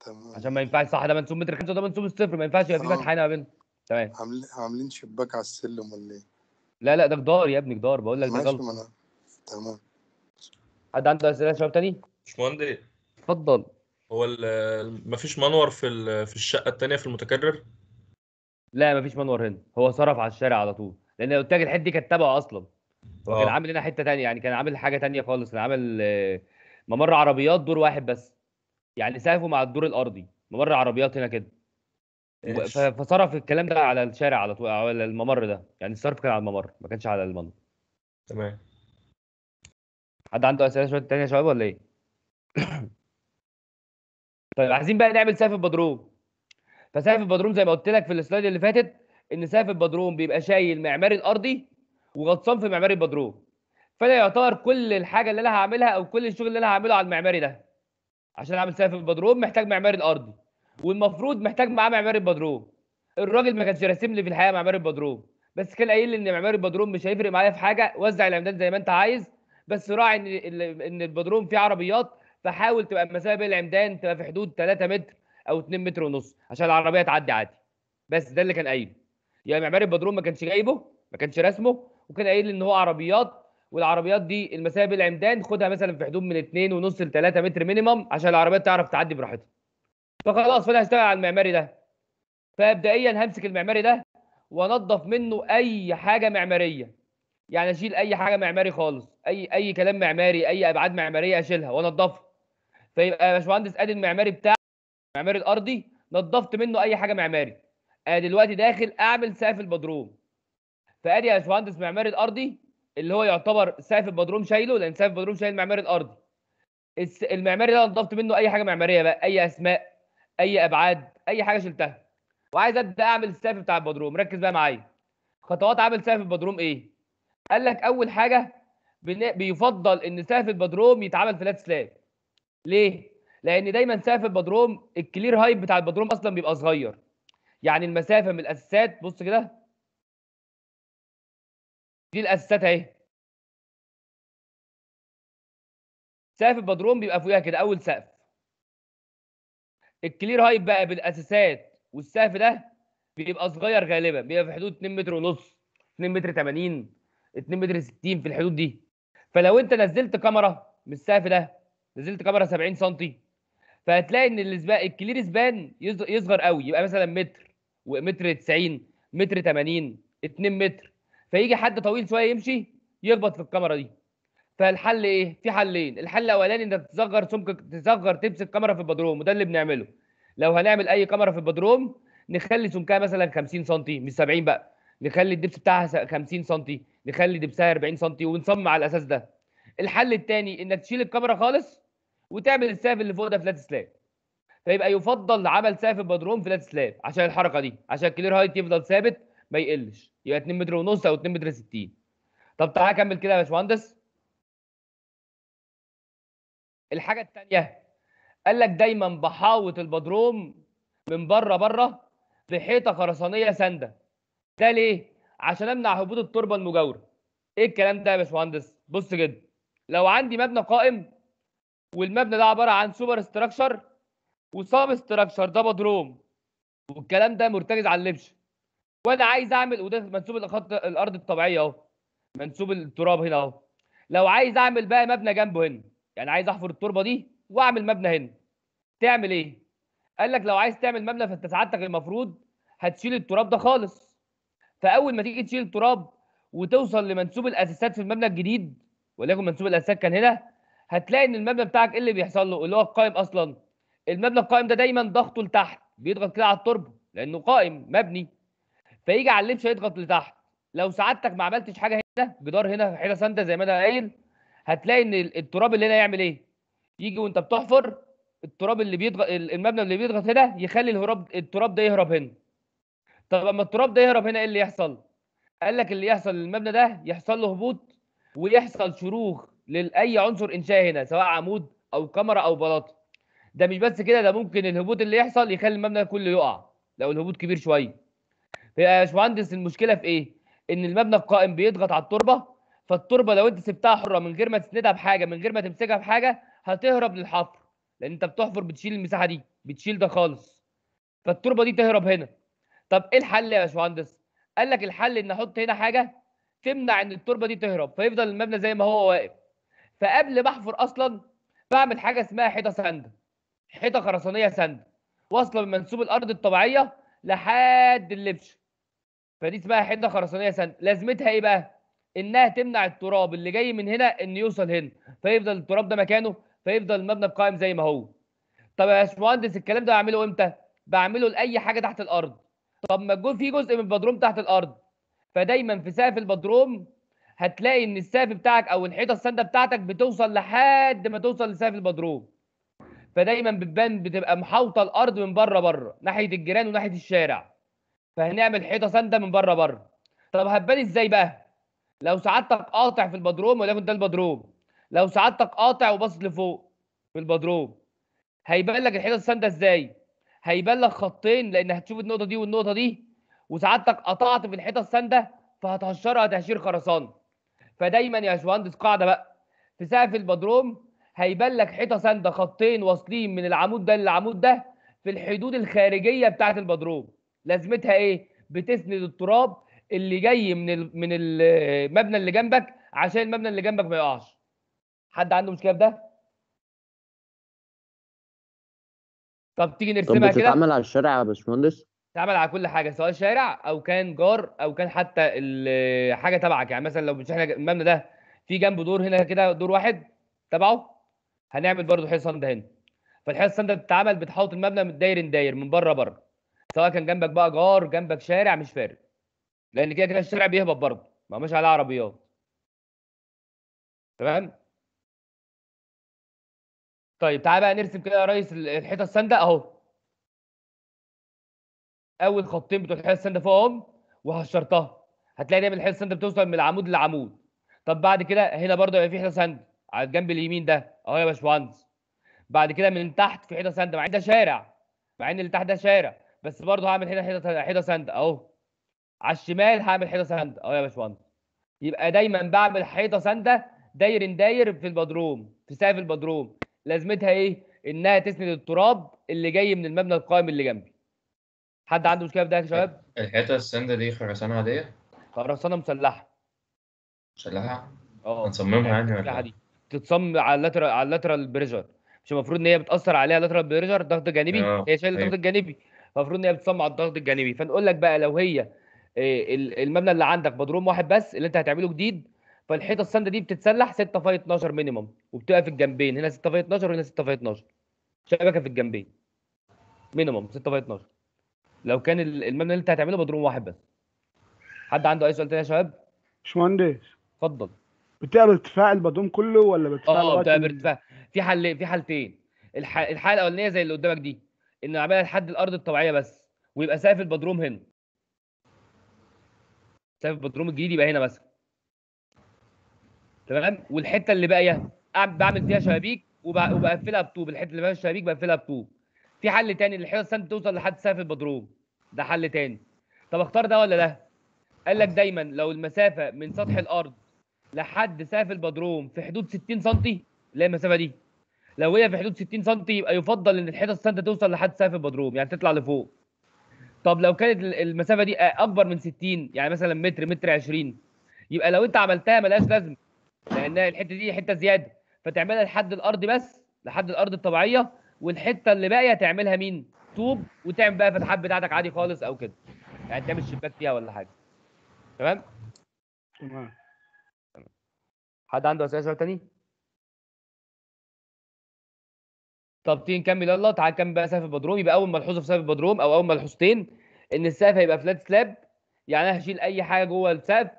تمام عشان ما ينفعش صح ده منسوب متر 5 وده منسوب صفر ما ينفعش يبقى في فتحه هنا ما بينهم تمام عاملين شباك على السلم ولا ايه؟ لا لا ده جدار يا ابني جدار بقول لك ده غلط تمام حد عنده اسئله شباب تاني؟ باشمهندس اتفضل هو مفيش منور في في الشقه الثانيه في المتكرر؟ لا مفيش منور هنا هو صرف على الشارع على طول لان لو لك الحته دي كانت تبعه اصلا هو كان عامل هنا حته تانية يعني كان عامل حاجه تانية خالص كان عامل آه، ممر عربيات دور واحد بس يعني سقفه مع الدور الارضي ممر عربيات هنا كده فصرف الكلام ده على الشارع على طول على الممر ده يعني الصرف كان على الممر ما كانش على المنور تمام حد عنده اسئله شويه تانية يا شباب ولا ايه؟ طيب عايزين بقى نعمل سقف البدروم فسقف البدروم زي ما قلت لك في السلايد اللي فاتت ان سقف البدروم بيبقى شايل معماري الارضي وغطسان في معماري البدروم فانا يعتبر كل الحاجه اللي انا هعملها او كل الشغل اللي انا هعمله على المعماري ده عشان اعمل سقف البدروم محتاج معماري الارضي والمفروض محتاج معاه معماري البدروم الراجل ما كانش راسم لي في الحقيقه معماري البدروم بس كان قايل لي ان معماري البدروم مش هيفرق معايا في حاجه وزع العمدان زي ما انت عايز بس راعي ان ان البدروم فيه عربيات فحاول تبقى المسافه بين العمدان تبقى في حدود 3 متر او 2 متر ونص عشان العربيه تعدي عادي بس ده اللي كان قايله يعني معماري البدرون ما كانش جايبه ما كانش رسمه وكان قايل ان هو عربيات والعربيات دي المسافه بالعمدان خدها مثلا في حدود من 2 ونص ل 3 متر مينيمم عشان العربيات تعرف تعدي براحتها فخلاص فانا هشتغل على المعماري ده فمبدئيا همسك المعماري ده وانضف منه اي حاجه معماريه يعني اشيل اي حاجه معماري خالص اي اي كلام معماري اي ابعاد معماريه اشيلها وانضفها فيبقى باشمهندس ادي المعماري بتاعي معماري الارضي نضفت منه اي حاجه معماري انا آه، دلوقتي داخل اعمل سقف البدروم فادي يا باشمهندس معماري الارضي اللي هو يعتبر سقف البدروم شايله لان سقف البدروم شايل معماري الارضي المعماري ده نضفت منه اي حاجه معماريه بقى اي اسماء اي ابعاد اي حاجه شلتها وعايز ابدا اعمل السقف بتاع البدروم ركز بقى معايا خطوات عمل سقف البدروم ايه قال لك اول حاجه بيفضل ان سقف البدروم يتعمل فلات سلاب ليه لان دايما سقف البدروم الكلير هايب بتاع البدروم اصلا بيبقى صغير يعني المسافه من الاساسات بص كده دي الاساسات اهي سقف البدروم بيبقى فوقيها كده اول سقف الكلير هايب بقى بالاساسات والسقف ده بيبقى صغير غالبا بيبقى في حدود 2 متر ونص 2 متر 80 2 متر 60 في الحدود دي فلو انت نزلت كاميرا من السقف ده نزلت كاميرا 70 سم فهتلاقي ان السبان الكلير سبان يصغر قوي يبقى مثلا متر ومتر 90 متر 80 2 متر فيجي حد طويل شويه يمشي يخبط في الكاميرا دي فالحل ايه في حلين الحل الاولاني انك تصغر سمك تصغر تمسك كاميرا في البدروم وده اللي بنعمله لو هنعمل اي كاميرا في البدروم نخلي سمكها مثلا 50 سم مش 70 بقى نخلي الدبس بتاعها 50 سم نخلي دبسها 40 سم ونصمم على الاساس ده الحل الثاني انك تشيل الكاميرا خالص وتعمل السقف اللي فوق ده فلات سلاب فيبقى يفضل عمل سقف البدروم فلات سلاب عشان الحركه دي عشان الكلير هايت يفضل ثابت ما يقلش يبقى 2 متر ونص او 2 متر 60 طب تعالى كمل كده يا باشمهندس الحاجه الثانيه قال لك دايما بحاوط البدروم من بره بره بحيطه خرسانيه سانده ده ليه عشان امنع هبوط التربه المجاوره ايه الكلام ده يا باشمهندس بص جدا لو عندي مبنى قائم والمبنى ده عباره عن سوبر استراكشر وساب استراكشر ده بدروم والكلام ده مرتكز على اللبش وانا عايز اعمل وده منسوب الخط الارض الطبيعيه اهو منسوب التراب هنا اهو لو عايز اعمل بقى مبنى جنبه هنا يعني عايز احفر التربه دي واعمل مبنى هنا تعمل ايه قال لك لو عايز تعمل مبنى فانت سعادتك المفروض هتشيل التراب ده خالص فاول ما تيجي تشيل التراب وتوصل لمنسوب الاساسات في المبنى الجديد وليكن منسوب الاساسات كان هنا هتلاقي ان المبنى بتاعك ايه اللي بيحصل له اللي هو القائم اصلا المبنى القائم ده دايما ضغطه لتحت بيضغط كده على التربه لانه قائم مبني فيجي على اللبشه يضغط لتحت لو سعادتك ما عملتش حاجه هنا جدار هنا حته سانده زي ما انا قايل هتلاقي ان التراب اللي هنا يعمل ايه يجي وانت بتحفر التراب اللي بيضغط المبنى اللي بيضغط هنا يخلي الهراب التراب ده يهرب هنا طب اما التراب ده يهرب هنا ايه اللي يحصل قال لك اللي يحصل للمبنى ده يحصل له هبوط ويحصل شروخ لاي عنصر انشائي هنا سواء عمود او كاميرا او بلاطه ده مش بس كده ده ممكن الهبوط اللي يحصل يخلي المبنى كله يقع لو الهبوط كبير شويه يا باشمهندس المشكله في ايه ان المبنى القائم بيضغط على التربه فالتربه لو انت سبتها حره من غير ما تسندها بحاجه من غير ما تمسكها بحاجه هتهرب للحفر لان انت بتحفر بتشيل المساحه دي بتشيل ده خالص فالتربه دي تهرب هنا طب ايه الحل يا باشمهندس قال لك الحل ان احط هنا حاجه تمنع ان التربه دي تهرب فيفضل المبنى زي ما هو واقف فقبل ما احفر اصلا بعمل حاجه اسمها حيطه سند حيطه خرسانيه سند واصله من منسوب الارض الطبيعيه لحد اللبش فدي اسمها حيطه خرسانيه سند لازمتها ايه بقى انها تمنع التراب اللي جاي من هنا ان يوصل هنا فيفضل التراب ده مكانه فيفضل المبنى قائم زي ما هو طب يا باشمهندس الكلام ده بعمله امتى بعمله لاي حاجه تحت الارض طب ما في جزء من البدروم تحت الارض فدايما في سقف البدروم هتلاقي ان السقف بتاعك او الحيطه السانده بتاعتك بتوصل لحد ما توصل لسقف البدروم فدايما بتبان بتبقى محاوطه الارض من بره بره ناحيه الجيران وناحيه الشارع فهنعمل حيطه سانده من بره بره طب هتبان ازاي بقى لو سعادتك قاطع في البدروم ولكن ده البدروم لو سعادتك قاطع وباصص لفوق في البدروم هيبان لك الحيطه السانده ازاي هيبان لك خطين لان هتشوف النقطه دي والنقطه دي وسعادتك قطعت في الحيطه السانده فهتهشرها تهشير خرسانه فدايما يا باشمهندس قاعده بقى في سقف البدروم هيبان لك حيطه سانده خطين واصلين من العمود ده للعمود ده في الحدود الخارجيه بتاعه البدروم لازمتها ايه بتسند التراب اللي جاي من الـ من المبنى اللي جنبك عشان المبنى اللي جنبك ما يقعش حد عنده مشكله في ده طب تيجي نرسمها كده طب بتتعمل على الشارع يا باشمهندس اتعمل على كل حاجه سواء شارع او كان جار او كان حتى حاجه تبعك يعني مثلا لو مش احنا المبنى ده في جنبه دور هنا كده دور واحد تبعه هنعمل برضه حصان ده هنا فالحصان ده بتتعمل بتحوط المبنى من داير داير من بره بره سواء كان جنبك بقى جار جنبك شارع مش فارق لان كده كده الشارع بيهبط برضه ما مش على عربيات تمام طيب تعال بقى نرسم كده يا ريس الحيطه السنده اهو اول خطين بتوع الحيط السنده فوقهم وهشرتها هتلاقي دايما الحيط السنده بتوصل من العمود للعمود طب بعد كده هنا برضه هيبقى في حيطه سند على الجنب اليمين ده اهو يا باشمهندس بعد كده من تحت في حيطه سند مع ان ده شارع مع ان اللي تحت ده شارع بس برضه هعمل هنا حيطه حيطه سند اهو على الشمال هعمل حيطه سند اهو يا باشمهندس يبقى دايما بعمل حيطه سنده داير داير في البدروم في سقف البدروم لازمتها ايه؟ انها تسند التراب اللي جاي من المبنى القائم اللي جنبي حد عنده مشكله في ده يا شباب الحته السنده دي خرسانه عاديه خرسانه مسلحه مسلحه اه هنصممها يعني ولا دي تتصمم على اللاترال على اللاترال بريجر مش المفروض ان هي بتاثر عليها اللاترال بريجر ضغط جانبي اه، هي شايله الضغط الجانبي أيوة. فالمفروض ان هي بتصمم على الضغط الجانبي فنقول لك بقى لو هي آه، المبنى اللي عندك بدروم واحد بس اللي انت هتعمله جديد فالحيطه الساندة دي بتتسلح 6 في 12 مينيمم وبتبقى في الجنبين هنا 6 في 12 وهنا 6 في 12 شبكه في الجنبين مينيمم 6 في 12 لو كان المبنى اللي انت هتعمله بدروم واحد بس حد عنده اي سؤال تاني يا شباب باشمهندس اتفضل بتعمل ارتفاع البدروم كله ولا بتقابل اه بتعمل ارتفاع في حل في حالتين الح... الحاله الاولانيه زي اللي قدامك دي ان اعملها لحد الارض الطبيعيه بس ويبقى سقف البدروم هنا سقف البدروم الجديد يبقى هنا مثلا تمام والحته اللي باقيه بعمل فيها شبابيك وبقفلها بطوب الحته اللي فيها الشبابيك بقفلها بطوب في حل تاني الحيطه السد توصل لحد سقف البدروم ده حل تاني طب اختار ده ولا ده قال لك دايما لو المسافه من سطح الارض لحد سقف البدروم في حدود 60 سم اللي هي المسافه دي لو هي في حدود 60 سم يبقى يفضل ان الحيطه السد توصل لحد سقف البدروم يعني تطلع لفوق طب لو كانت المسافه دي اكبر من 60 يعني مثلا متر متر 20 يبقى لو انت عملتها ملهاش لازمه لان الحته دي حته زياده فتعملها لحد الارض بس لحد الارض الطبيعيه والحته اللي باقيه تعملها مين؟ طوب وتعمل بقى فتحات بتاعتك عادي خالص او كده يعني تعمل شباك فيها ولا حاجه تمام؟ تمام حد عنده اسئله سؤال تاني؟ طب تيجي نكمل يلا تعالى نكمل بقى سقف البدروم يبقى اول ملحوظه في سقف البدروم او اول ملحوظتين ان السقف هيبقى فلات سلاب يعني انا هشيل اي حاجه جوه السقف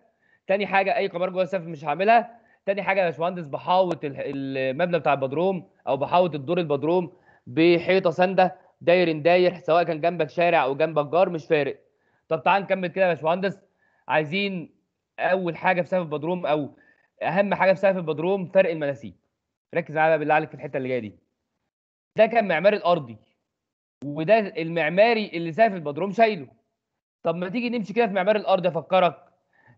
تاني حاجه اي قمار جوه السقف مش هعملها تاني حاجه يا باشمهندس بحاوط المبنى بتاع البدروم او بحاوط الدور البدروم بحيطه سانده داير داير سواء كان جنبك شارع او جنبك جار مش فارق طب تعال نكمل كده يا باشمهندس عايزين اول حاجه في سقف البدروم او اهم حاجه في سقف البدروم فرق المناسيب ركز معايا بالله عليك في الحته اللي جايه دي ده كان معماري الارضي وده المعماري اللي سقف البدروم شايله طب ما تيجي نمشي كده في معماري الارض افكرك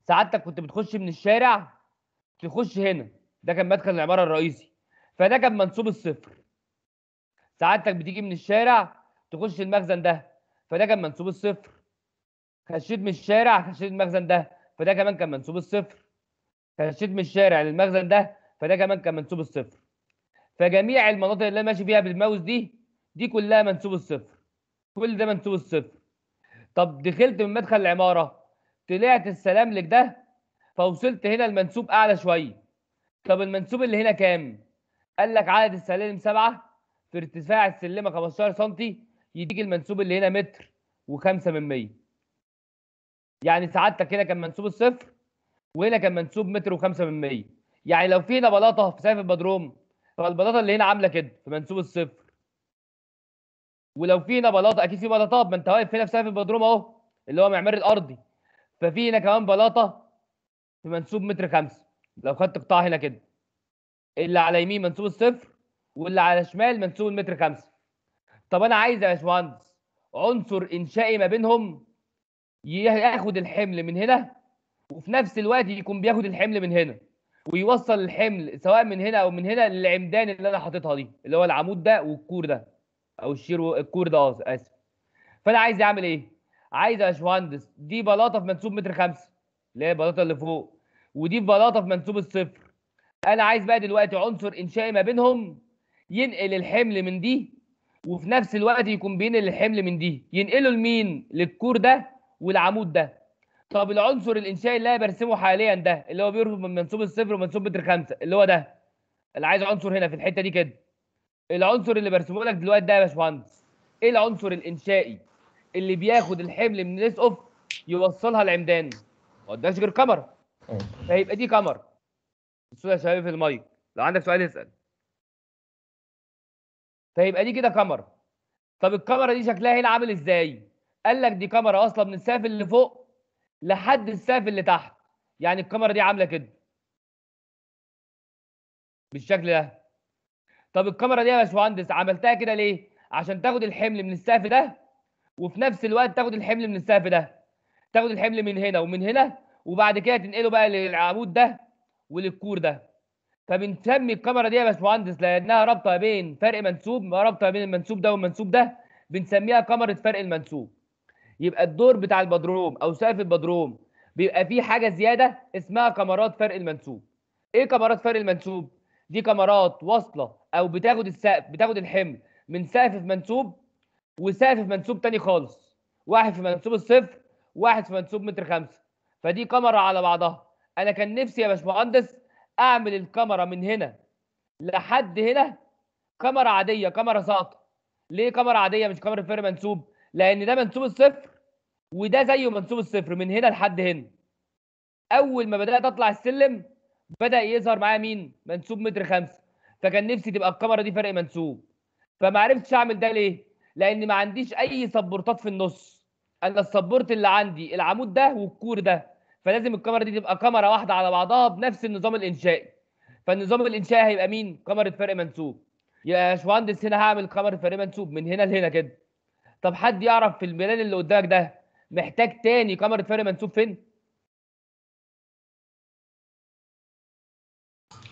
سعادتك كنت بتخش من الشارع تخش هنا ده كان مدخل العماره الرئيسي فده كان منسوب الصفر سعادتك بتيجي من الشارع تخش المخزن ده فده كان منسوب الصفر خشيت من الشارع خشيت المخزن ده فده كمان كان منسوب الصفر خشيت من الشارع للمخزن ده فده كمان كان منسوب الصفر فجميع المناطق اللي انا ماشي فيها بالماوس دي دي كلها منسوب الصفر كل ده منسوب الصفر طب دخلت من مدخل العماره طلعت السلاملك ده فوصلت هنا المنسوب اعلى شويه طب المنسوب اللي هنا كام قال لك عدد السلالم سبعه في ارتفاع السلمه 15 سم يديك المنسوب اللي هنا متر و5 من 100 يعني سعادتك هنا كان منسوب الصفر وهنا كان منسوب متر و5 من 100 يعني لو في هنا بلاطه في سقف البدروم فالبلاطه اللي هنا عامله كده في منسوب الصفر ولو في هنا بلاطه اكيد في بلاطات ما انت واقف هنا في سقف البدروم اهو اللي هو معمار الارضي ففي هنا كمان بلاطه في منسوب متر 5 لو خدت قطاع هنا كده اللي على يمين منسوب الصفر واللي على شمال منسوب المتر خمسة طب انا عايز يا باشمهندس عنصر انشائي ما بينهم ياخد الحمل من هنا وفي نفس الوقت يكون بياخد الحمل من هنا ويوصل الحمل سواء من هنا او من هنا للعمدان اللي انا حاططها دي اللي هو العمود ده والكور ده او الشير الكور ده اسف فانا عايز اعمل ايه؟ عايز يا باشمهندس دي بلاطه في منسوب متر خمسة اللي هي البلاطه اللي فوق ودي بلاطه في منسوب الصفر انا عايز بقى دلوقتي عنصر انشائي ما بينهم ينقل الحمل من دي وفي نفس الوقت يكون بينقل الحمل من دي ينقله لمين للكور ده والعمود ده طب العنصر الانشائي اللي انا برسمه حاليا ده اللي هو بيرفض من منسوب الصفر ومنسوب متر خمسة اللي هو ده اللي عايز عنصر هنا في الحته دي كده العنصر اللي برسمه لك دلوقتي ده يا باشمهندس ايه العنصر الانشائي اللي بياخد الحمل من الاس اوف يوصلها العمدان ما قدامش غير كاميرا فهيبقى دي كاميرا بصوا يا شباب في المايك لو عندك سؤال اسال فيبقى دي كده كاميرا طب الكاميرا دي شكلها هنا عامل ازاي؟ قال لك دي كاميرا اصلا من السقف اللي فوق لحد السقف اللي تحت يعني الكاميرا دي عامله كده بالشكل ده طب الكاميرا دي يا باشمهندس عملتها كده ليه؟ عشان تاخد الحمل من السقف ده وفي نفس الوقت تاخد الحمل من السقف ده تاخد الحمل من هنا ومن هنا وبعد كده تنقله بقى للعمود ده وللكور ده فبنسمي الكاميرا دي يا باشمهندس لانها رابطه بين فرق منسوب رابطه بين المنسوب ده والمنسوب ده بنسميها كاميرا فرق المنسوب يبقى الدور بتاع البدروم او سقف البدروم بيبقى فيه حاجه زياده اسمها كاميرات فرق المنسوب ايه كاميرات فرق المنسوب دي كاميرات واصله او بتاخد السقف بتاخد الحمل من سقف في منسوب وسقف في منسوب تاني خالص واحد في منسوب الصفر واحد في منسوب متر خمسة فدي كاميرا على بعضها انا كان نفسي يا باشمهندس اعمل الكاميرا من هنا لحد هنا كاميرا عاديه كاميرا ساقطه ليه كاميرا عاديه مش كاميرا فير منسوب لان ده منسوب الصفر وده زيه منسوب الصفر من هنا لحد هنا اول ما بدات اطلع السلم بدا يظهر معايا مين منسوب متر خمسة فكان نفسي تبقى الكاميرا دي فرق منسوب فما عرفتش اعمل ده ليه لان ما عنديش اي سبورتات في النص انا السبورت اللي عندي العمود ده والكور ده فلازم الكاميرا دي تبقى كاميرا واحده على بعضها بنفس النظام الانشائي فالنظام الانشائي هيبقى مين كاميرا فرق منسوب يا باشمهندس هنا هعمل كاميرا فرق منسوب من هنا لهنا كده طب حد يعرف في الميلان اللي قدامك ده محتاج تاني كاميرا فرق منسوب فين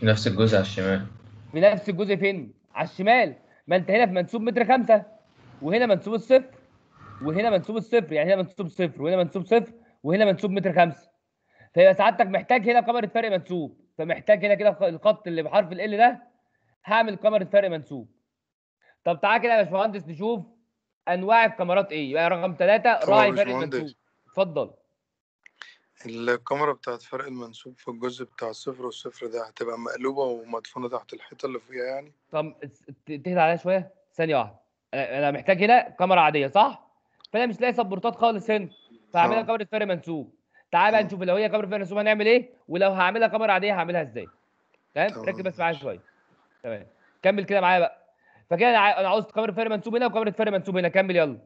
نفس الجزء على الشمال في نفس الجزء فين على الشمال ما انت هنا في منسوب متر خمسة وهنا منسوب الصفر وهنا منسوب الصفر يعني هنا منسوب صفر وهنا منسوب صفر وهنا منسوب متر خمسة فيبقى سعادتك محتاج هنا كاميرا فرق منسوب فمحتاج هنا كده الخط اللي بحرف ال ده هعمل كاميرا فرق منسوب طب تعالى كده يا باشمهندس نشوف انواع الكاميرات ايه يبقى رقم ثلاثة راعي فرق منسوب اتفضل الكاميرا بتاعت فرق المنسوب في الجزء بتاع الصفر والصفر ده هتبقى مقلوبه ومدفونه تحت الحيطه اللي فيها يعني طب تهدى عليها شويه ثانيه واحده انا محتاج هنا كاميرا عاديه صح فانا مش لاقي سبورتات خالص هنا فاعملها اه. كاميرا فرق منسوب تعال بقى نشوف لو هي كاميرا فيها رسوم هنعمل ايه ولو هعملها كاميرا عاديه هعملها ازاي تمام ركز بس معايا شويه تمام كمل كده معايا بقى فكده انا عاوز كاميرا فرق منسوب هنا وكاميرا فرق منسوب هنا كمل يلا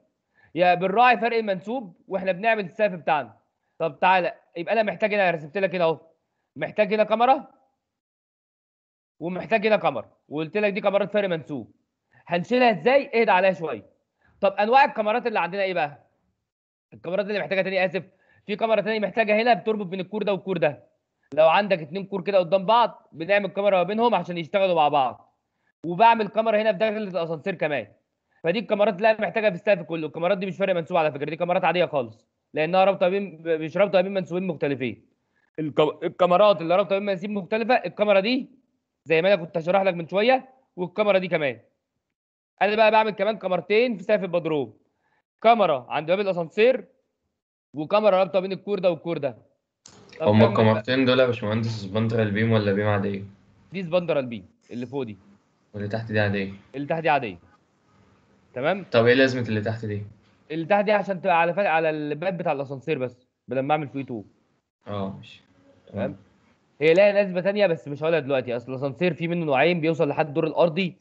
يا بنراعي فرق المنسوب واحنا بنعمل السقف بتاعنا طب تعالى يبقى انا محتاج هنا رسمت لك هنا اهو محتاج هنا كاميرا ومحتاج هنا كاميرا وقلت لك دي كاميرات فرق منسوب هنشيلها ازاي اهدى عليها شويه طب انواع الكاميرات اللي عندنا ايه بقى الكاميرات اللي محتاجه تاني اسف في كاميرا ثانيه محتاجه هنا بتربط بين الكور ده والكور ده لو عندك اتنين كور كده قدام بعض بنعمل كاميرا ما بينهم عشان يشتغلوا مع بعض وبعمل كاميرا هنا في داخل الاسانسير كمان فدي الكاميرات لا محتاجه في السقف كله الكاميرات دي مش فارق منسوب على فكره دي كاميرات عاديه خالص لانها رابطه بين مش رابطه بين منسوبين مختلفين الكاميرات اللي رابطه بين منسوبين مختلفه الكاميرا دي زي ما انا كنت هشرح لك من شويه والكاميرا دي كمان انا بقى بعمل كمان كاميرتين في سقف البدروم كاميرا عند باب الاسانسير وكاميرا رابطه بين الكور ده والكور ده هما الكاميرتين دول يا باشمهندس سبندر البيم ولا بيم عاديه؟ دي سبندر البيم اللي فوق دي واللي تحت دي عاديه اللي تحت دي عاديه تمام طب ايه لازمه اللي تحت دي؟ اللي تحت دي عشان تبقى على فات على الباب بتاع الاسانسير بس بدل ما اعمل فيه تو اه ماشي تمام هي لها لازمه ثانيه بس مش هقولها دلوقتي اصل الاسانسير فيه منه نوعين بيوصل لحد الدور الارضي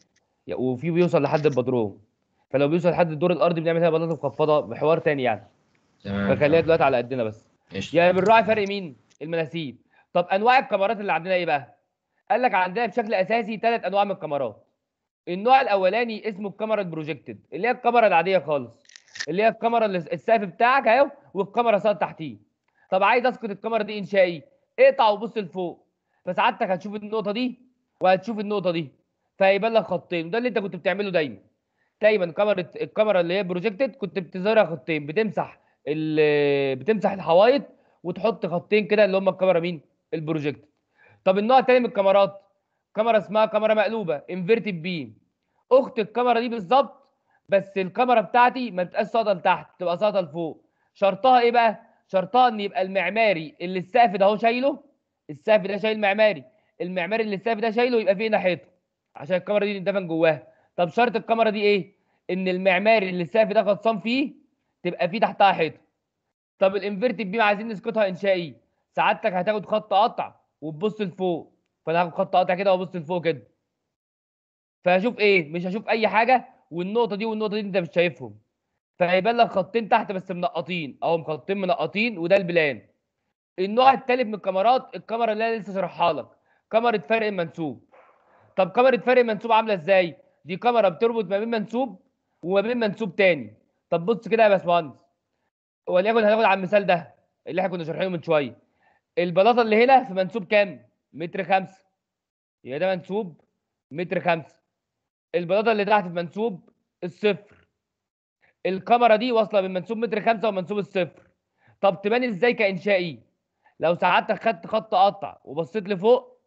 وفي بيوصل لحد البدروم فلو بيوصل لحد الدور الارضي بنعمل هنا بلاطه مخفضه بحوار ثاني يعني تمام فخليها دلوقتي على قدنا بس يعني بنراعي فرق مين؟ المناسيب طب انواع الكاميرات اللي عندنا ايه بقى؟ قال لك عندنا بشكل اساسي ثلاث انواع من الكاميرات النوع الاولاني اسمه الكاميرا البروجيكتد اللي هي الكاميرا العاديه خالص اللي هي الكاميرا السقف بتاعك اهو والكاميرا صار تحتيه طب عايز اسقط الكاميرا دي انشائي اقطع وبص لفوق فسعادتك هتشوف النقطه دي وهتشوف النقطه دي فهيبان لك خطين وده اللي انت كنت بتعمله دايما دايما كاميرا الكاميرا اللي هي بروجيكتد كنت بتظهرها خطين بتمسح اللي بتمسح الحوائط وتحط خطين كده اللي هم الكاميرا مين البروجيكت طب النوع الثاني من الكاميرات كاميرا اسمها كاميرا مقلوبه انفيرتد بيم اخت الكاميرا دي بالظبط بس الكاميرا بتاعتي ما بتبقاش ساقطه لتحت تبقى ساقطه لفوق شرطها ايه بقى شرطها ان يبقى المعماري اللي السقف ده اهو شايله السقف ده شايل معماري المعماري اللي السقف ده شايله يبقى فيه ناحيته عشان الكاميرا دي تندفن جواها طب شرط الكاميرا دي ايه ان المعماري اللي السقف ده غطسان فيه تبقى في تحتها حيطه طب الانفيرتد بيم عايزين نسقطها انشائي سعادتك هتاخد خط قطع وتبص لفوق فانا هاخد خط قطع كده وابص لفوق كده فهشوف ايه مش هشوف اي حاجه والنقطه دي والنقطه دي انت مش شايفهم فهيبان لك خطين تحت بس منقطين او خطين منقطين وده البلان النوع الثالث من الكاميرات الكاميرا اللي انا لسه شارحها لك كاميرا فرق منسوب طب كاميرا فرق منسوب عامله ازاي دي كاميرا بتربط ما بين منسوب وما بين منسوب تاني طب بص كده يا باشمهندس وليكن هناخد على المثال ده اللي احنا كنا شارحينه من شويه البلاطه اللي هنا في منسوب كام؟ متر خمسة يبقى ده منسوب متر خمسة البلاطه اللي تحت في منسوب الصفر الكاميرا دي واصله من منسوب متر خمسة ومنسوب الصفر طب تبان ازاي كانشائي؟ لو ساعدتك خدت خط قطع وبصيت لفوق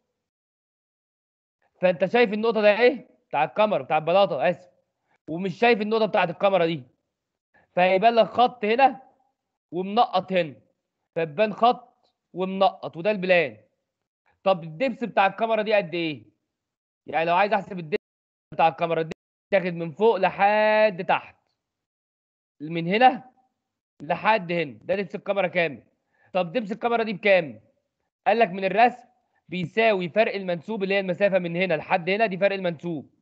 فانت شايف النقطه ده ايه؟ بتاع الكاميرا بتاع البلاطه اسف ومش شايف النقطه بتاعت الكاميرا دي فهيبان لك خط هنا ومنقط هنا فتبان خط ومنقط وده البلان طب الدبس بتاع الكاميرا دي قد ايه؟ يعني لو عايز احسب الدبس بتاع الكاميرا دي تاخد من فوق لحد تحت من هنا لحد هنا ده دبس الكاميرا كام؟ طب دبس الكاميرا دي بكام؟ قال لك من الرسم بيساوي فرق المنسوب اللي هي المسافه من هنا لحد هنا دي فرق المنسوب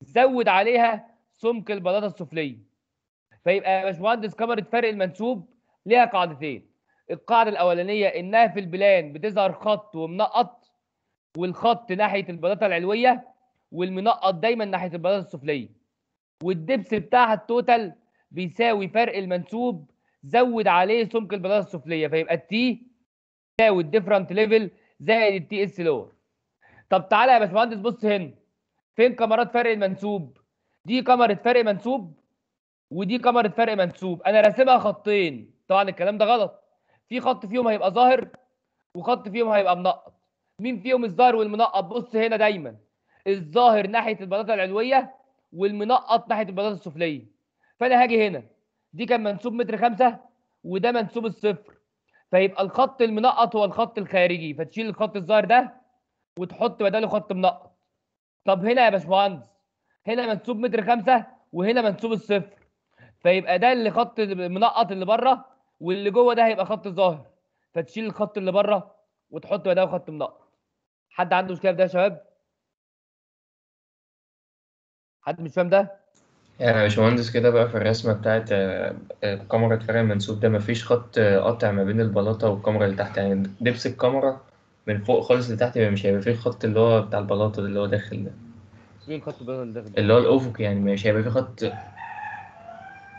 زود عليها سمك البلاطه السفليه فيبقى يا باشمهندس كاميرا فرق المنسوب ليها قاعدتين القاعده الاولانيه انها في البلان بتظهر خط ومنقط والخط ناحيه البلاطه العلويه والمنقط دايما ناحيه البلاطه السفليه والدبس بتاعها التوتال بيساوي فرق المنسوب زود عليه سمك البلاطه السفليه فيبقى التي يساوي الديفرنت ليفل زائد التي اس لور طب تعالى يا باشمهندس بص هنا فين كاميرات فرق المنسوب دي كاميرا فرق منسوب ودي كاميرا فرق منسوب انا راسمها خطين طبعا الكلام ده غلط في خط فيهم هيبقى ظاهر وخط فيهم هيبقى منقط مين فيهم الظاهر والمنقط بص هنا دايما الظاهر ناحيه البلاطه العلويه والمنقط ناحيه البلاطه السفليه فانا هاجي هنا دي كان منسوب متر خمسة وده منسوب الصفر فيبقى الخط المنقط هو الخط الخارجي فتشيل الخط الظاهر ده وتحط بداله خط منقط طب هنا يا باشمهندس هنا منسوب متر خمسة وهنا منسوب الصفر فيبقى ده اللي خط منقط اللي بره واللي جوه ده هيبقى خط ظاهر فتشيل الخط اللي بره وتحط بداله خط منقط حد عنده مشكله في ده يا شباب حد مش فاهم ده يعني يا باشمهندس كده بقى في الرسمه بتاعت آه، آه، كاميرا الفرع المنسوب ده مفيش خط آه، قاطع ما بين البلاطه والكاميرا اللي تحت يعني دبس الكاميرا من فوق خالص لتحت مش هيبقى فيه الخط اللي هو بتاع البلاطه اللي هو داخل ده مين خط البلاطه اللي داخل ده؟ اللي هو الافق يعني مش هيبقى فيه خط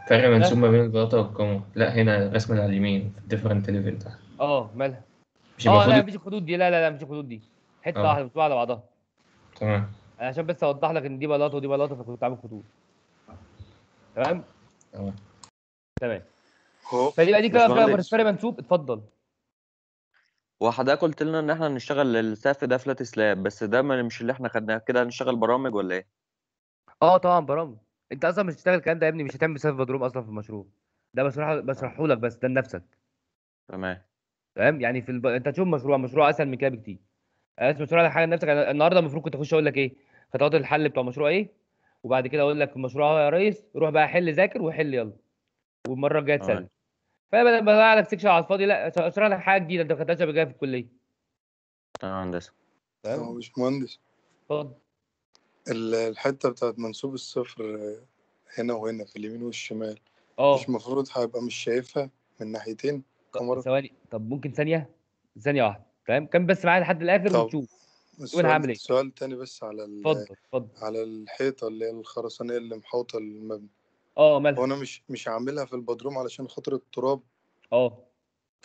فرق منسوب ما بين البلاطه والقمر لا هنا رسمه على اليمين ديفرنت ليفل ده اه مالها مش اه لا مش الخطوط دي لا لا لا مش الخطوط دي حته اه. واحده مش على بعضها تمام عشان بس اوضح لك ان دي بلاطه ودي بلاطه فكنت عامل خطوط تمام تمام تمام فدي بقى دي كده فرق منسوب اتفضل وحضرتك قلت لنا ان احنا نشتغل السقف ده فلات سلاب بس ده مش اللي احنا خدناه كده هنشتغل برامج ولا ايه؟ اه طبعا برامج انت اصلا مش هتشتغل الكلام ده يا ابني مش هتعمل سيلف بدروم اصلا في المشروع ده بشرح بشرحه لك بس ده لنفسك تمام تمام يعني في الب... انت تشوف مشروع مشروع اسهل من كده بكتير عايز يعني مشروع حاجه لنفسك يعني النهارده المفروض كنت اخش اقول لك ايه خطوات الحل بتاع مشروع ايه وبعد كده اقول لك المشروع يا ريس روح بقى حل ذاكر وحل يلا والمره الجايه تسلم فبدل ما بقى لك سكشن على الفاضي لا اشرح لك حاجه جديده انت ما خدتهاش قبل كده في الكليه تمام هندسه تمام مش مهندس اتفضل الحتة بتاعت منسوب الصفر هنا وهنا في اليمين والشمال اه مش المفروض هيبقى مش شايفها من ناحيتين كاميرا ثواني طب ممكن ثانية ثانية واحدة تمام كمل بس معايا لحد الآخر ونشوف السؤال هعمل ايه سؤال تاني بس على اتفضل اتفضل على الحيطة اللي هي الخرسانية اللي محوطة المبنى اه مالها هو انا مش مش عاملها في البدروم علشان خاطر التراب اه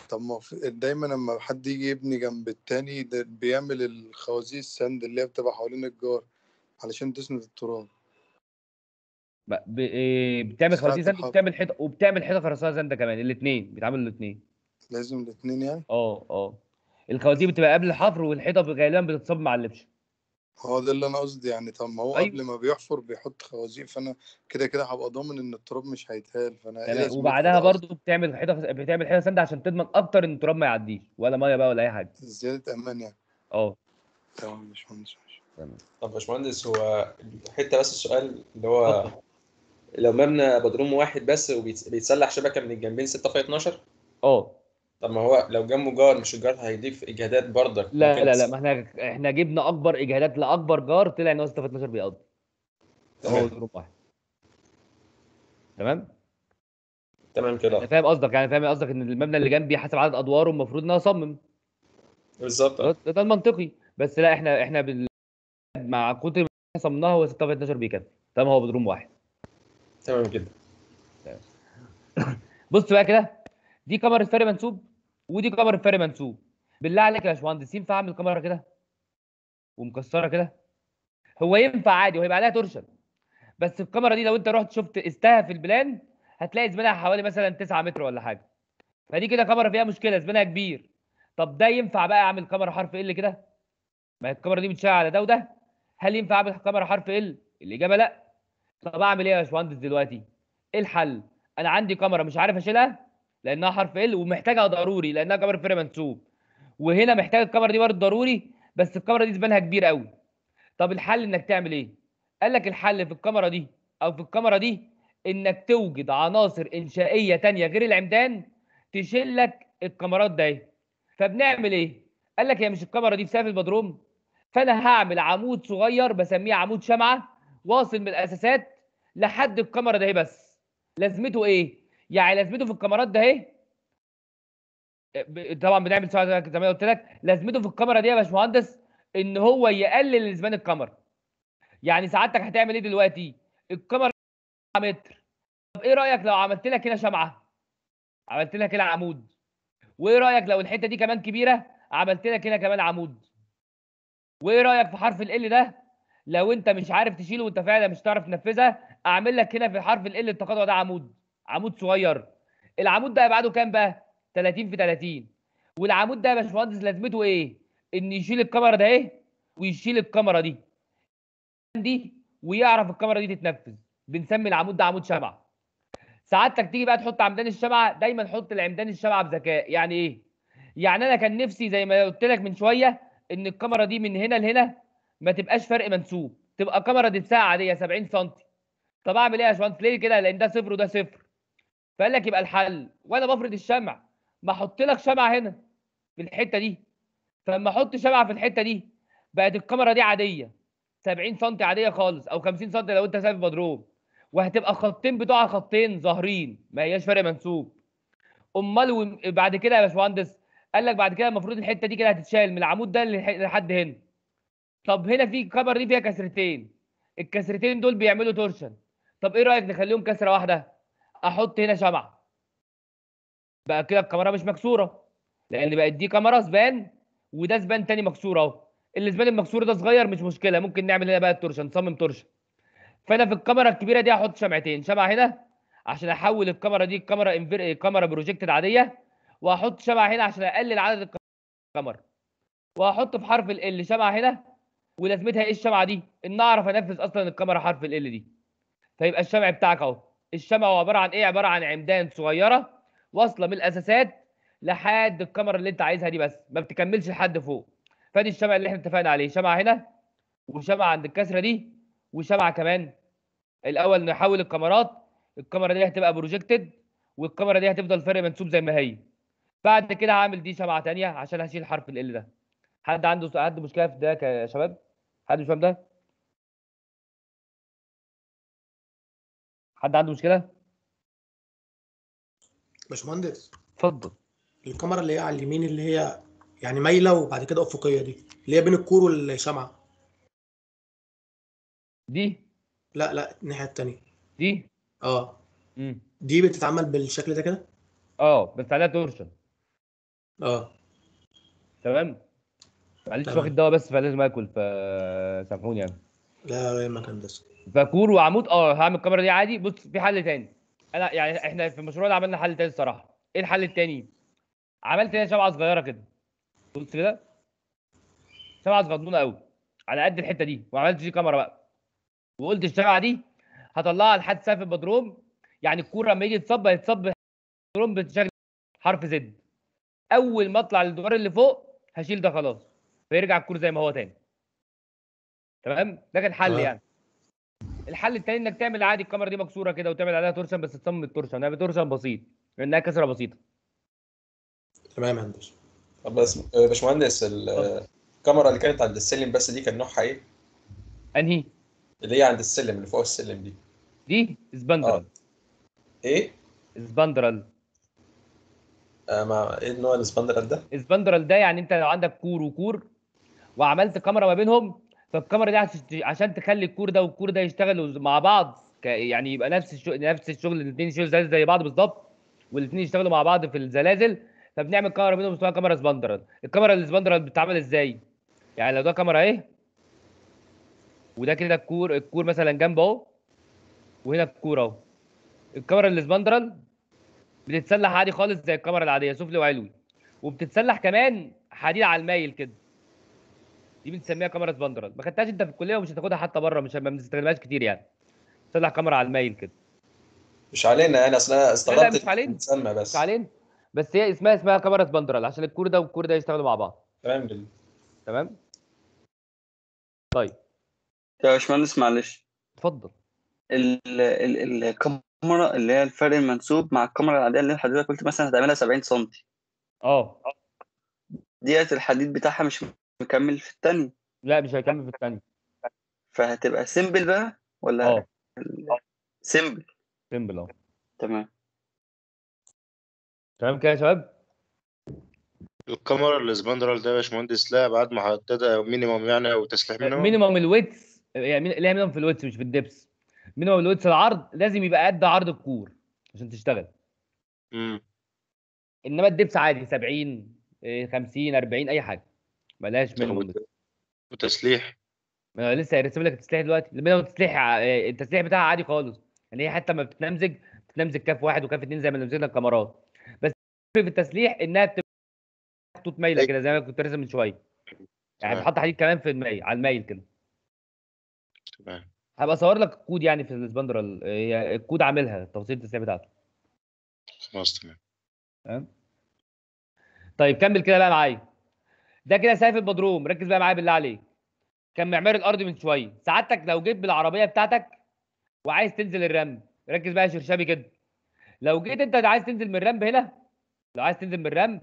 طب ما دايما لما حد يجي يبني جنب التاني ده بيعمل الخوازيق السند اللي هي بتبقى حوالين الجار علشان تسند التراب ب... آه، بتعمل خوازيق زند وبتعمل حيطه وبتعمل حيطه خرسانه زند كمان الاثنين بيتعملوا الاثنين لازم الاثنين يعني اه اه الخوازيق بتبقى قبل الحفر والحيطه غالبا بتتصب مع اللبش هو ده اللي انا قصدي يعني طب ما هو أيوه. قبل ما بيحفر بيحط خوازيق فانا كده كده هبقى ضامن ان التراب مش هيتهال فانا تمام إيه وبعدها برضو بتعمل حيطه بتعمل حيطه سنده عشان تضمن اكتر ان التراب ما يعديش ولا ميه بقى ولا اي حاجه زياده امان يعني اه تمام مش مهم تمام طب باشمهندس هو حته بس السؤال اللي هو لو مبنى بدروم واحد بس وبيتسلح شبكه من الجنبين 6 في 12 اه طب ما هو لو جنبه جار مش الجار هيضيف اجهادات برضك لا لا لا ما احنا احنا جبنا اكبر اجهادات لاكبر جار طلع ان هو 6 في 12 بيقضي هو بدروم واحد تمام تمام كده انا يعني فاهم قصدك يعني فاهم قصدك ان المبنى اللي جنبي حسب عدد ادواره المفروض ان انا اصمم بالظبط ده المنطقي بس لا احنا احنا بال مع كتر ما صمناها هو 6 في 12 بيكفي تمام هو بدروم واحد تمام جدا بص بقى كده دي قمر الفاري منسوب ودي قمر الفاري منسوب بالله عليك يا باشمهندس ينفع اعمل كاميرا كده ومكسره كده هو ينفع عادي وهيبقى عليها تورشن بس الكاميرا دي لو انت رحت شفت استها في البلان هتلاقي زمانها حوالي مثلا 9 متر ولا حاجه فدي كده كاميرا فيها مشكله زمانها كبير طب ده ينفع بقى اعمل كاميرا حرف ال كده ما هي الكاميرا دي بتشيل على ده وده هل ينفع اعمل كاميرا حرف ال؟ الاجابه لا. طب اعمل ايه يا باشمهندس دلوقتي؟ ايه الحل؟ انا عندي كاميرا مش عارف اشيلها لانها حرف ال ومحتاجها ضروري لانها كاميرا فري منسوب. وهنا محتاج الكاميرا دي برضه ضروري بس الكاميرا دي زبالها كبير قوي. طب الحل انك تعمل ايه؟ قال لك الحل في الكاميرا دي او في الكاميرا دي انك توجد عناصر انشائيه ثانيه غير العمدان تشيل لك الكاميرات ده إيه؟ فبنعمل ايه؟ قال لك هي مش الكاميرا دي في سقف البدروم فانا هعمل عمود صغير بسميه عمود شمعه واصل من الاساسات لحد الكاميرا ده بس لازمته ايه يعني لازمته في الكاميرات ده اهي طبعا بنعمل زي ما قلت لك لازمته في الكاميرا دي يا باشمهندس ان هو يقلل زمان الكاميرا يعني سعادتك هتعمل ايه دلوقتي الكاميرا متر طب ايه رايك لو عملت لك هنا شمعه عملت لك هنا عمود وايه رايك لو الحته دي كمان كبيره عملت لك هنا كمان عمود وايه رايك في حرف ال ده لو انت مش عارف تشيله وانت فعلا مش هتعرف تنفذها اعمل لك هنا في حرف ال التقاطع ده عمود عمود صغير العمود ده ابعاده كام بقى 30 في 30 والعمود ده يا باشمهندس لازمته ايه ان يشيل الكاميرا ده ايه ويشيل الكاميرا دي دي ويعرف الكاميرا دي تتنفذ بنسمي العمود ده عمود شمع سعادتك تيجي بقى تحط عمدان الشمع دايما حط العمدان الشمع بذكاء يعني ايه يعني انا كان نفسي زي ما قلت لك من شويه ان الكاميرا دي من هنا لهنا ما تبقاش فرق منسوب تبقى كاميرا دي الساعه عاديه 70 سم طب اعمل ايه يا باشمهندس ليه كده لان ده صفر وده صفر فقال لك يبقى الحل وانا بفرض الشمع ما احط لك شمعه هنا في الحته دي فلما احط شمعه في الحته دي بقت الكاميرا دي عاديه 70 سم عاديه خالص او 50 سم لو انت سايب مضروب وهتبقى خطين بتوع خطين ظاهرين ما هياش فرق منسوب امال بعد كده يا باشمهندس قال لك بعد كده المفروض الحته دي كده هتتشال من العمود ده لحد هنا طب هنا في كبر دي فيها كسرتين الكسرتين دول بيعملوا تورشن طب ايه رايك نخليهم كسره واحده احط هنا شمعه بقى كده الكاميرا مش مكسوره لان بقت دي كاميرا سبان وده سبان تاني مكسور اهو السبان المكسور ده صغير مش مشكله ممكن نعمل هنا بقى التورشن نصمم تورشن فانا في الكاميرا الكبيره دي هحط شمعتين شمعه هنا عشان احول الكاميرا دي كاميرا انفير كاميرا بروجيكتد عاديه وهحط شمعة هنا عشان اقلل عدد القمر وهحط في حرف ال ال شمعة هنا ولازمتها ايه الشمعة دي؟ ان اعرف انفذ اصلا الكاميرا حرف ال ال دي فيبقى الشمع بتاعك اهو الشمع هو عبارة عن ايه؟ عبارة عن عمدان صغيرة واصلة من الاساسات لحد الكاميرا اللي انت عايزها دي بس ما بتكملش لحد فوق فدي الشمع اللي احنا اتفقنا عليه شمعة هنا وشمعة عند الكسرة دي وشمعة كمان الاول نحول الكاميرات الكاميرا دي هتبقى بروجكتد والكاميرا دي هتفضل فرق منسوب زي ما هي بعد كده هعمل دي سبعه ثانيه عشان هشيل حرف ال ده حد عنده حد مشكله في ده يا شباب حد مش فاهم ده حد عنده مشكله باشمهندس اتفضل الكاميرا اللي هي على اليمين اللي هي يعني مايله وبعد كده افقيه دي اللي هي بين الكور والشمعه دي لا لا الناحيه الثانيه دي اه امم دي بتتعمل بالشكل ده كده اه بس عليها تورشن اه تمام معلش واخد دواء بس فلازم اكل فسامحوني يعني لا يهمك بس فكور وعمود اه هعمل الكاميرا دي عادي بص في حل تاني انا يعني احنا في المشروع ده عملنا حل تاني الصراحه ايه الحل التاني؟ عملت هنا شمعه صغيره كده بص كده شمعه صغنونه قوي على قد الحته دي وعملت دي كاميرا بقى وقلت الشمعه دي هطلعها لحد سقف البدروم يعني الكوره لما يجي تصب هيتصب البدروم بشكل حرف زد اول ما اطلع للدوار اللي فوق هشيل ده خلاص فيرجع الكور زي ما هو تاني تمام ده كان حل يعني الحل التاني انك تعمل عادي الكاميرا دي مكسوره كده وتعمل عليها تورشن بس تصمم التورشن يعني تورشن بسيط لانها كسره بسيطه تمام يا هندسه طب بس آه، باشمهندس آه، الكاميرا اللي كانت عند السلم بس دي كان نوعها ايه؟ انهي؟ اللي هي عند السلم اللي فوق السلم دي دي سباندرال آه. ايه؟ سباندرال آه، مع ايه نوع الاسبندرال ده؟ الاسبندرال ده يعني انت لو عندك كور وكور وعملت كاميرا ما بينهم فالكاميرا دي عشان تخلي الكور ده والكور ده يشتغلوا مع بعض يعني يبقى نفس الشغل نفس الشغل الاثنين يشتغلوا زي, زي بعض بالظبط والاثنين يشتغلوا مع بعض في الزلازل فبنعمل كاميرا بينهم اسمها كاميرا اسبندرال الكاميرا الاسبندرال بتتعمل ازاي؟ يعني لو ده كاميرا اهي وده كده الكور الكور مثلا جنب اهو وهنا الكور اهو الكاميرا الاسبندرال بتتسلح عادي خالص زي الكاميرا العاديه سفلي وعلوي وبتتسلح كمان حديد على المايل كده دي بنسميها كاميرا سباندرال ما خدتهاش انت في الكليه ومش هتاخدها حتى بره مش ما بنستخدمهاش كتير يعني بتتسلح كاميرا على المايل كده مش علينا انا اصل انا استغربت مش علينا بس مش علينا بس هي اسمها اسمها كاميرا سباندرال عشان الكور ده والكور ده يشتغلوا مع بعض تمام تمام طيب يا باشمهندس معلش اتفضل الكاميرا الكاميرا اللي هي الفرق المنسوب مع الكاميرا العاديه اللي حضرتك قلت مثلا هتعملها 70 سم اه ديت الحديد بتاعها مش مكمل في الثانيه لا مش هيكمل في الثانيه فهتبقى سيمبل بقى ولا اه سيمبل سيمبل اه تمام تمام كده يا شباب الكاميرا الاسبندرال ده يا باشمهندس لا بعد ما حددها مينيمم يعني او تسليح مينيمم مينيمم الويتس يعني ليها مينيمم في الويتس مش في الدبس مينيمم ويتس العرض لازم يبقى قد عرض الكور عشان تشتغل امم انما الدبس عادي 70 50 40 اي حاجه بلاش مينيمم وتسليح ما لسه هيرسم لك التسليح دلوقتي المينيمم التسليح آه، التسليح بتاعها عادي خالص يعني هي حتى ما بتنمزج بتنمزج كف واحد وكف اثنين زي ما نمزجنا الكاميرات بس في التسليح انها بتبقى خطوط مايله كده زي ما كنت رسم من شويه يعني بتحط حديد كمان في المايل على المايل كده تمام هبقى اصور لك الكود يعني في الاسبندر هي الكود عاملها تفاصيل التسريع بتاعته خلاص تمام طيب كمل كده بقى معايا ده كده سيف البدروم ركز بقى معايا بالله عليك كان معمار الارض من شويه سعادتك لو جيت بالعربيه بتاعتك وعايز تنزل الرم ركز بقى يا شرشابي كده لو جيت انت عايز تنزل من الرم هنا لو عايز تنزل من الرم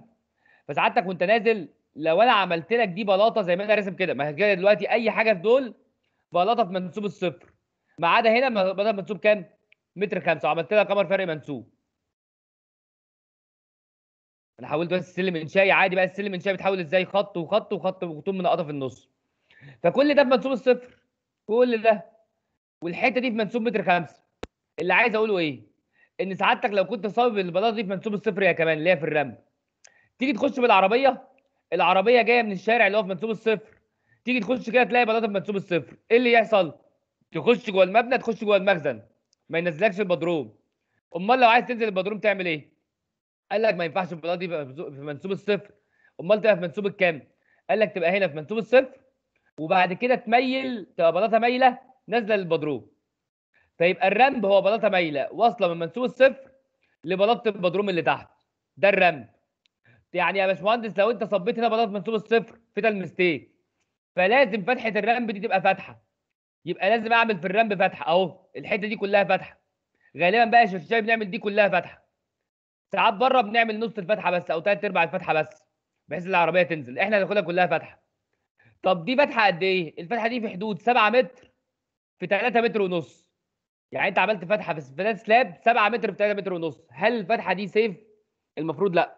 فسعادتك وانت نازل لو انا عملت لك دي بلاطه زي ما انا راسم كده ما كده دلوقتي اي حاجه في دول بلاطه في منسوب الصفر ما عدا هنا بلاطه منسوب كام؟ متر خمسة وعملت لها قمر فرق منسوب انا حولت بس السلم انشائي عادي بقى السلم انشائي بيتحول ازاي خط وخط وخط وخطوم منقطه في النص فكل ده في منسوب الصفر كل ده والحته دي في منسوب متر خمسة اللي عايز اقوله ايه؟ ان سعادتك لو كنت صاوب البلاطه دي في منسوب الصفر هي كمان اللي هي في الرمل تيجي تخش بالعربيه العربيه جايه من الشارع اللي هو في منسوب الصفر تيجي تخش كده تلاقي بطاطا منسوب الصفر ايه اللي يحصل تخش جوه المبنى تخش جوه المخزن ما ينزلكش البدروم امال لو عايز تنزل البدروم تعمل ايه قال لك ما ينفعش البطاطا دي في منسوب الصفر امال تبقى في منسوب الكام قال لك تبقى هنا في منسوب الصفر وبعد كده تميل تبقى بطاطا مايله نازله للبدروم فيبقى الرمب هو بلاطه مايله واصله من منسوب الصفر لبلاطه البدروم اللي تحت ده الرمب يعني يا باشمهندس لو انت صبيت هنا بلاطه منسوب الصفر في ده الميستيك فلازم فتحه الرامب دي تبقى فاتحه يبقى لازم اعمل في الرامب فتحه اهو الحته دي كلها فاتحه غالبا بقى الشاشه بنعمل دي كلها فاتحه ساعات بره بنعمل نص الفتحه بس او ثلاث ارباع الفتحه بس بحيث العربيه تنزل احنا هناخدها كلها فاتحه طب دي فتحه قد ايه الفتحه دي في حدود 7 متر في 3 متر ونص يعني انت عملت فتحه في ثلاث سلاب 7 متر في 3 متر ونص هل الفتحه دي سيف المفروض لا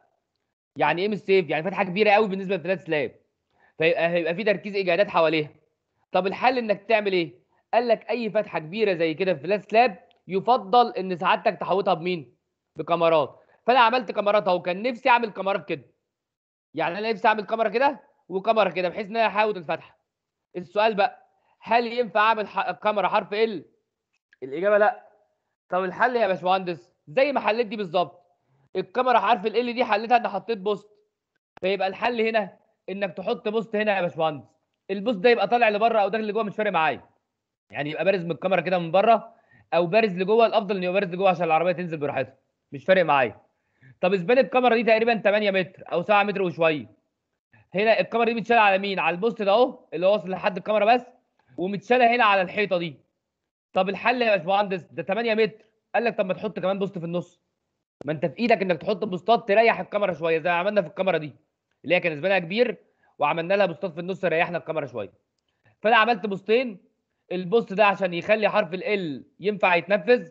يعني ايه مش سيف يعني فتحه كبيره قوي بالنسبه لثلاث سلاب فيبقى هيبقى في تركيز اجادات حواليها طب الحل انك تعمل ايه قال لك اي فتحه كبيره زي كده في فلاش لاب يفضل ان سعادتك تحوطها بمين بكاميرات فانا عملت كاميرات اهو كان نفسي اعمل كاميرات كده يعني انا نفسي اعمل كاميرا كده وكاميرا كده بحيث ان انا احاوط الفتحه السؤال بقى هل ينفع اعمل كاميرا حرف ال الاجابه لا طب الحل يا باشمهندس زي ما حليت دي بالظبط الكاميرا حرف ال دي حليتها انت حطيت بوست فيبقى الحل هنا انك تحط بوست هنا يا باشمهندس البوست ده يبقى طالع لبره او داخل لجوه مش فارق معايا يعني يبقى بارز من الكاميرا كده من بره او بارز لجوه الافضل ان يبقى بارز لجوه عشان العربيه تنزل براحتها مش فارق معايا طب اسبان الكاميرا دي تقريبا 8 متر او 7 متر وشويه هنا الكاميرا دي متشاله على مين على البوست ده اهو اللي واصل لحد الكاميرا بس ومتشاله هنا على الحيطه دي طب الحل يا باشمهندس ده 8 متر قال لك طب ما تحط كمان بوست في النص ما انت في ايدك انك تحط بوستات تريح الكاميرا شويه زي ما عملنا في الكاميرا دي اللي هي كان زبالها كبير وعملنا لها بوستات في النص ريحنا الكاميرا شويه فانا عملت بوستين البوست ده عشان يخلي حرف ال ينفع يتنفذ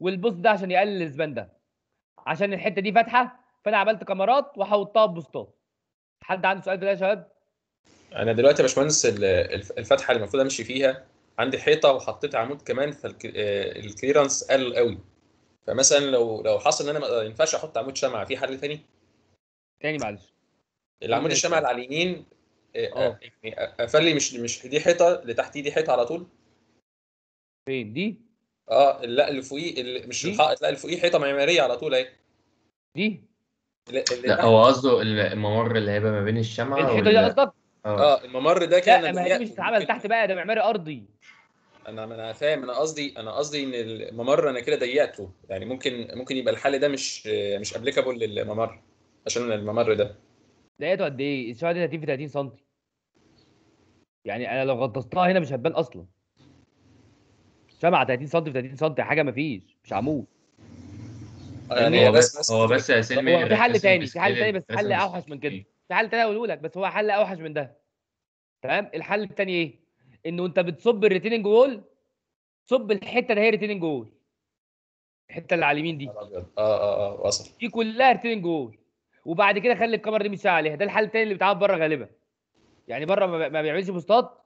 والبوست ده عشان يقلل الزبان ده عشان الحته دي فاتحه فانا عملت كاميرات وحوطتها ببوستات حد عنده سؤال في ده يا شباب انا دلوقتي يا باشمهندس الفتحه اللي المفروض امشي فيها عندي حيطه وحطيت عمود كمان فالكليرنس آه، قل قوي فمثلا لو لو حصل ان انا ما ينفعش احط عمود شمعه في حل تاني؟ تاني معلش العمود عمود على اليمين اه, آه،, آه. يعني آه، لي مش مش دي حيطه اللي تحت دي حيطه على طول فين دي؟ اه لا اللي فوقيه اللي مش الحائط لا اللي فوقيه حيطه معماريه على طول اهي دي لا, لا هو قصده الممر اللي هيبقى ما بين الشمعة الحيطه دي قصدك؟ اه الممر ده كان لا ما هي مش اتعمل تحت بقى ده معماري ارضي انا انا فاهم انا قصدي انا قصدي ان الممر انا كده ضيقته يعني ممكن ممكن يبقى الحل ده مش مش ابليكابل للممر عشان الممر ده لقيته قد ايه؟ الشبكه دي 30 في 30 سم يعني انا لو غطستها هنا مش هتبان اصلا شمعة 30 سم في 30 سم حاجه ما فيش مش عمود يعني هو بس, هو بس يا سلمي هو في حل تاني في حل تاني بس حل اوحش من كده إيه؟ في حل تاني اقوله لك بس هو حل اوحش من ده تمام الحل التاني ايه؟ انه انت بتصب الريتيننج وول صب الحته اللي هي ريتيننج وول الحته اللي على اليمين دي اه اه اه وصل دي كلها ريتيننج وول وبعد كده خلي الكاميرا دي مساعه عليها ده الحل الثاني اللي بيتعمل بره غالبا يعني بره ما بيعملش بوستات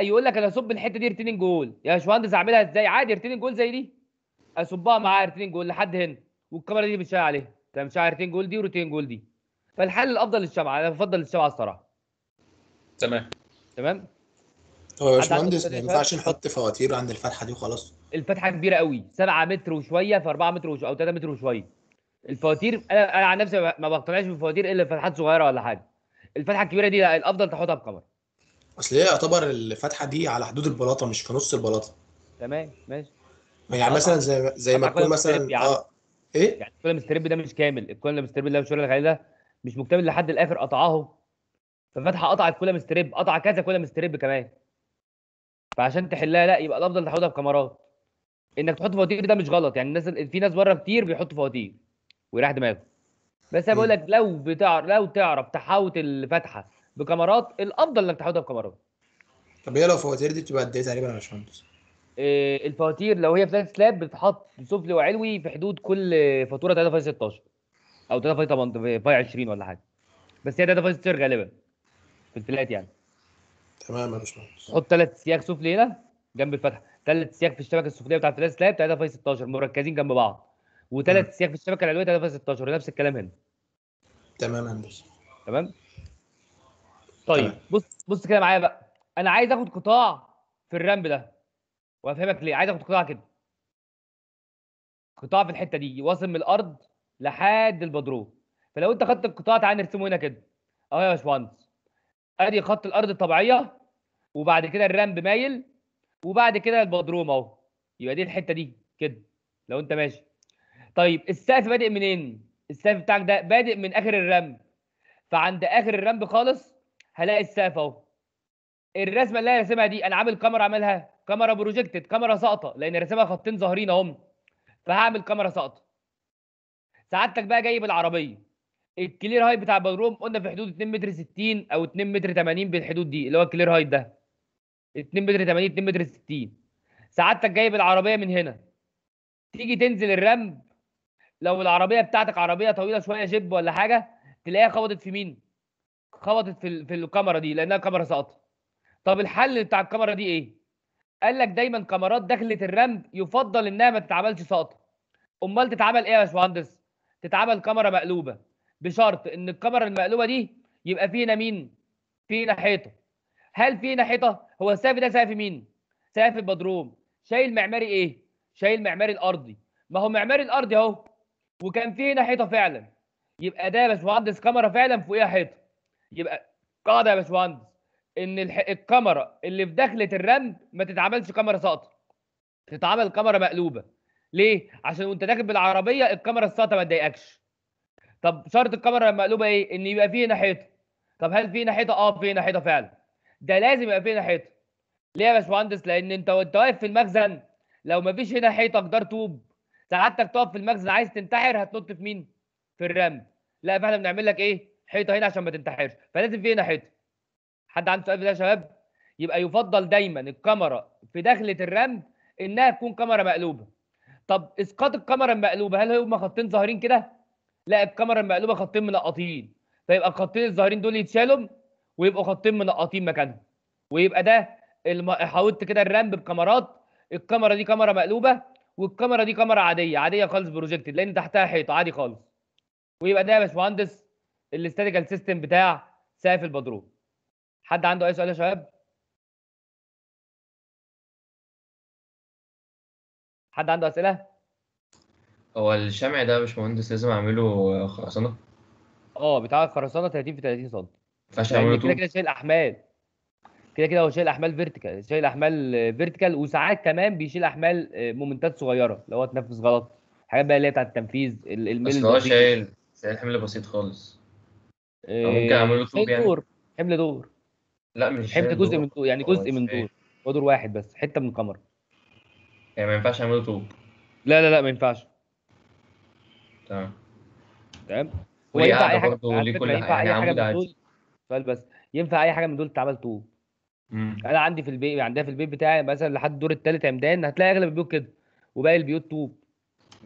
يقول لك انا اصب الحته دي ارتنين جول يا باشمهندس اعملها ازاي عادي ارتنين جول زي دي اصبها معاه ارتنين جول لحد هنا والكاميرا دي بتشال عليها انت مش عارف جول دي وروتين جول دي فالحل الافضل للشمعه انا بفضل الشمعه الصراحه تمام تمام هو يا باشمهندس ما ينفعش نحط فواتير عند الفتحه دي وخلاص الفتحه كبيره قوي 7 متر وشويه في 4 متر وشوية او 3 متر وشويه الفواتير انا انا عن نفسي ما بقتنعش بالفواتير الا فتحات صغيره ولا حاجه الفتحه الكبيره دي لا الافضل تحطها بكفر اصل هي يعتبر الفتحه دي على حدود البلاطه مش في نص البلاطه تمام ماشي يعني مثلا زي زي ما تكون مثلا يعني. اه ايه يعني الكولم ستريب ده مش كامل الكولم ستريب ده مش اللي ده مش مكتمل لحد الاخر قطعه ففتحه قطعت كولم ستريب قطع كذا كولم ستريب كمان فعشان تحلها لا يبقى الافضل تحطها بكاميرات انك تحط فواتير ده مش غلط يعني الناس في ناس بره كتير بيحطوا فواتير ويريح دماغه بس انا بقول لك لو بتعرف لو تعرف تحاوت الفتحه بكاميرات الافضل انك تحاوتها بكاميرات طب هي لو فواتير دي بتبقى قد ايه تقريبا يا باشمهندس؟ إيه الفواتير لو هي فلات سلاب بتتحط سفلي وعلوي في حدود كل فاتوره 3.16 او 3.20 ولا حاجه بس هي 3.16 غالبا في الفلات يعني تمام يا باشمهندس حط ثلاث سياخ سفلي هنا جنب الفتحه ثلاث سياخ في الشبكه السفليه بتاعت فلات سلاب 3.16 مركزين جنب بعض وثلاث سياج في الشبكه العلويه 3 16 نفس الكلام هنا تمام بس تمام طيب تمام. بص بص كده معايا بقى انا عايز اخد قطاع في الرامب ده وافهمك ليه عايز اخد قطاع كده قطاع في الحته دي واصل من الارض لحد البدرو فلو انت خدت القطاع تعالى نرسمه هنا كده اهو يا باشمهندس ادي خط الارض الطبيعيه وبعد كده الرامب مايل وبعد كده البدروم اهو يبقى دي الحته دي كده لو انت ماشي طيب السقف بادئ منين؟ السقف بتاعك ده بادئ من اخر الرمب فعند اخر الرمب خالص هلاقي السقف اهو الرسمه اللي انا راسمها دي انا عامل كاميرا عاملها كاميرا بروجكتد كاميرا ساقطه لان راسمها خطين ظاهرين اهم فهعمل كاميرا ساقطه سعادتك بقى جايب العربيه الكلير هايت بتاع البدروم قلنا في حدود 2 متر 60 او 2 متر 80 بالحدود دي اللي هو الكلير هايت ده 2 متر 80 2 متر 60 سعادتك جايب العربيه من هنا تيجي تنزل الرمب لو العربيه بتاعتك عربيه طويله شويه جيب ولا حاجه تلاقيها خبطت في مين؟ خبطت في في الكاميرا دي لانها كاميرا ساقطه. طب الحل بتاع الكاميرا دي ايه؟ قال لك دايما كاميرات داخله الرمل يفضل انها ما تتعملش ساقطه. امال تتعمل ايه يا باشمهندس؟ تتعمل كاميرا مقلوبه بشرط ان الكاميرا المقلوبه دي يبقى فينا مين؟ فينا حيطه. هل فينا حيطه؟ هو السقف ده سقف مين؟ سقف البدروم. شايل معماري ايه؟ شايل معماري الارضي. ما هو معماري الارضي اهو وكان في هنا حيطه فعلا يبقى ده يا باشمهندس كاميرا فعلا فوقيها حيطه يبقى قاعده يا باشمهندس ان الكاميرا اللي في دخله الرمل ما تتعملش كاميرا ساقطه تتعمل كاميرا مقلوبه ليه عشان وانت داخل بالعربيه الكاميرا الساقطه ما تضايقكش طب شرط الكاميرا المقلوبه ايه ان يبقى في هنا حيطه طب هل في هنا حيطه اه في هنا حيطه فعلا ده لازم يبقى في هنا حيطه ليه يا باشمهندس لان انت وانت واقف في المخزن لو ما فيش هنا حيطه جدار طوب سعادتك تقف في المخزن عايز تنتحر هتنط في مين؟ في الرمل لا فاحنا بنعمل لك ايه؟ حيطه هنا عشان ما تنتحرش فلازم في هنا حيطه حد عنده سؤال في ده يا شباب؟ يبقى يفضل دايما الكاميرا في داخله الرمل انها تكون كاميرا مقلوبه طب اسقاط الكاميرا المقلوبه هل هما خطين ظاهرين كده؟ لا الكاميرا المقلوبه خطين منقطين فيبقى الخطين الظاهرين دول يتشالوا ويبقوا خطين منقطين مكانهم ويبقى ده حاولت كده الرمل بكاميرات الكاميرا دي كاميرا مقلوبه والكاميرا دي كاميرا عاديه عاديه خالص بروجكتد لان تحتها حيطه عادي خالص ويبقى ده يا باشمهندس الاستاتيكال سيستم بتاع سقف البدروم حد عنده اي سؤال يا شباب حد عنده اسئله هو الشمع ده يا باشمهندس لازم اعمله خرسانه اه بتاع الخرسانه 30 في 30 سم ما ينفعش اعمله كده كده شايل احمال كده كده هو شايل احمال فيرتيكال شايل احمال فيرتيكال وساعات كمان بيشيل احمال آه، مومنتات صغيره لو هو تنفذ غلط حاجات بقى اللي هي بتاعت التنفيذ الميل هو شايل شايل حمل بسيط خالص ممكن آه، اعمل له يعني. دور حمل دور لا مش حمل جزء دور. من دور يعني جزء من دور هو دور واحد بس حته من الكاميرا يعني ما ينفعش اعمله طوب لا لا لا ما ينفعش تمام تمام هو ينفع اي حاجه يعني من دول سؤال بس ينفع اي حاجه من دول تتعمل طوب مم. انا عندي في البيت عندها في البيت بتاعي مثلا لحد الدور الثالث عمدان هتلاقي اغلب البيوت كده وباقي البيوت طوب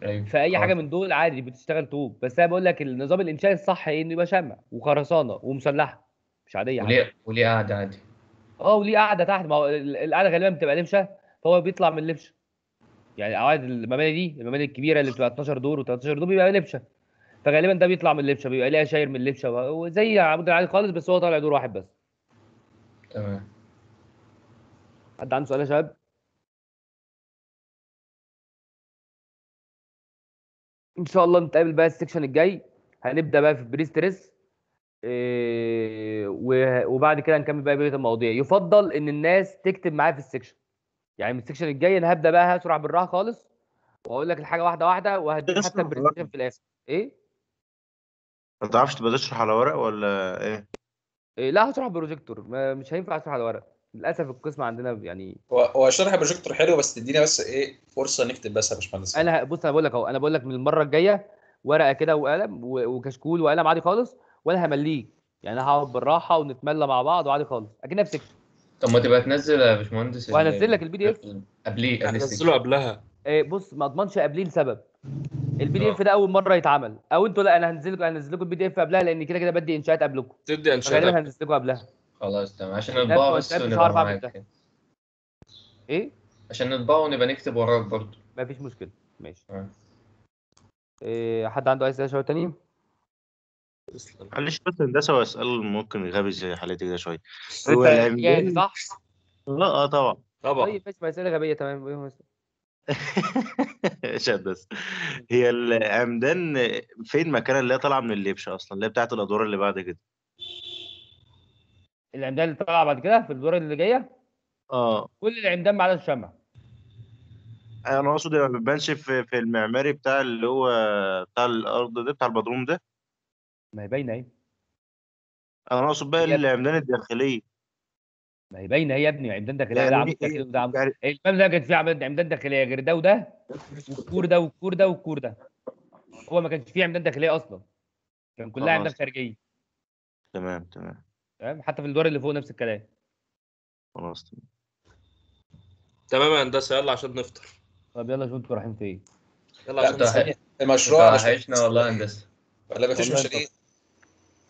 ايوه فاي حاجه من دول عادي بتشتغل طوب بس انا بقول لك النظام الانشائي الصح ايه انه يبقى شمع وخرسانه ومسلحه مش عاديه وليه وليه قاعده عادي اه وليه قاعده تحت ما هو القاعده غالبا بتبقى لمشه فهو بيطلع من اللبشة يعني قواعد المباني دي المباني الكبيره اللي بتبقى 12 دور و13 دور بيبقى لمشه فغالبا ده بيطلع من اللبشه بيبقى ليها شاير من اللبشه وزي عمود العادي خالص بس هو طالع دور واحد بس تمام حد عنده سؤال يا شباب ان شاء الله نتقابل بقى السكشن الجاي هنبدا بقى في البري ستريس إيه وبعد كده هنكمل بقى بقيه المواضيع يفضل ان الناس تكتب معايا في السكشن يعني من السكشن الجاي انا هبدا بقى هسرع بالراحه خالص واقول لك الحاجه واحده واحده وهديك حتى البرزنتيشن في الاخر ايه ما تعرفش تبقى تشرح على ورق ولا ايه, إيه لا هشرح بروجيكتور مش هينفع اشرح على ورق للاسف القسم عندنا يعني هو هو شرح بروجيكتور حلو بس تدينا بس ايه فرصه نكتب بس يا باشمهندس انا بص انا بقول لك اهو انا بقول لك من المره الجايه ورقه كده وقلم وكشكول وقلم عادي خالص وانا همليك يعني هقعد بالراحه ونتملى مع بعض وعادي خالص اكيد نفسك طب ما تبقى تنزل يا باشمهندس وهنزل لك البي دي اف قبليه هنزله قبلها إيه بص ما اضمنش قبليه لسبب البي دي اف آه. ده اول مره يتعمل او انتوا لا انا هنزل لكم هنزل لكم البي دي اف قبلها لان كده كده بدي انشاءات قبلكم تبدي انشاءات غالبا هنزل لكم قبلها خلاص تمام عشان نطبعه بس ونبقى يعني. ايه عشان نطبعه ونبقى نكتب وراك برضه مفيش مشكله ماشي إيه حد عنده عايز يسال شوية تاني؟ معلش بس هندسه واسال ممكن غبي زي حالتي كده شويه هو يعني صح؟ لا اه طبعا طيب، طبعا طيب ماشي اسئله غبيه تمام إيه بس هي العمدان فين مكانها اللي هي طالعه من اللبشه اصلا اللي هي بتاعت الادوار اللي بعد كده العمدان اللي طالعه بعد كده في الدور اللي جايه اه كل العمدان ما عدا الشمع انا اقصد ما بيبانش في, في المعماري بتاع اللي هو بتاع الارض ده بتاع البدروم ده ما هي باينه اهي انا اقصد بقى العمدان الداخليه ما هي باينه اهي يا ابني عمدان داخليه يعني عمود إيه؟ يعني... إيه؟ المبنى ده كان فيه عمدان داخليه غير ده وده والكور ده والكور ده والكور ده هو ما كانش فيه عمدان داخليه اصلا كان كلها عمدان خارجيه تمام تمام فاهم حتى في الدور اللي فوق نفس الكلام خلاص تمام يا هندسه يلا عشان نفطر طب يلا شوف انتوا رايحين فين يلا عشان المشروع وحشنا والله يا هندسه ولا مفيش مشاريع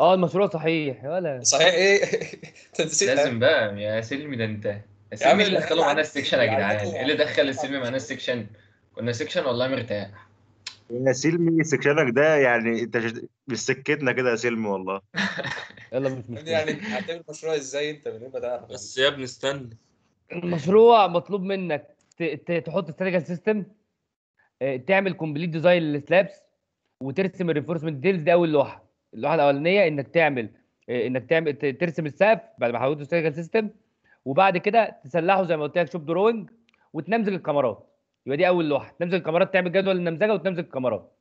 اه المشروع صحيح ولا صحيح ايه تنسيق لازم بقى يا سلمي ده انت سلمي اللي دخلوا معانا السكشن يا جدعان ايه اللي دخل السلمي معانا السكشن كنا سكشن والله مرتاح يا سلمي سكشنك ده يعني انت مش سكتنا كده يا سلمي والله يلا مش يعني هتعمل مشروع ازاي انت من هنا تعرف بس يا ابني استنى المشروع مطلوب منك تحط استراتيجيك آه، سيستم تعمل كومبليت ديزاين للسلابس وترسم الريفورسمنت ديلز دي اول لوحه اللوحه الاولانيه انك تعمل آه، انك تعمل ترسم السقف بعد ما حولته استراتيجيك سيستم وبعد كده تسلحه زي ما قلت لك شوب دروينج وتنزل الكاميرات يبقى دي اول لوحه تنزل الكاميرات تعمل جدول النمذجه وتنزل الكاميرات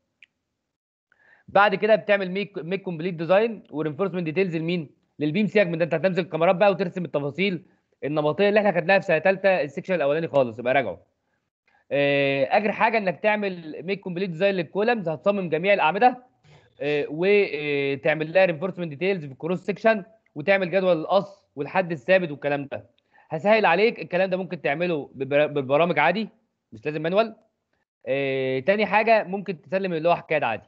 بعد كده بتعمل ميك ميك كومبليت ديزاين ورينفورسمنت ديتيلز لمين للبيم سيجمنت انت هتنزل الكاميرات بقى وترسم التفاصيل النمطيه اللي احنا خدناها في سنه ثالثه السكشن الاولاني خالص يبقى راجعه آه، اخر حاجه انك تعمل ميك كومبليت ديزاين للكولمز هتصمم جميع الاعمده آه، وتعمل آه، لها رينفورسمنت ديتيلز في الكروس سكشن وتعمل جدول القص والحد الثابت والكلام ده هسهل عليك الكلام ده ممكن تعمله بالبرامج عادي مش لازم مانوال آه تاني حاجه ممكن تسلم اللوحه كاد عادي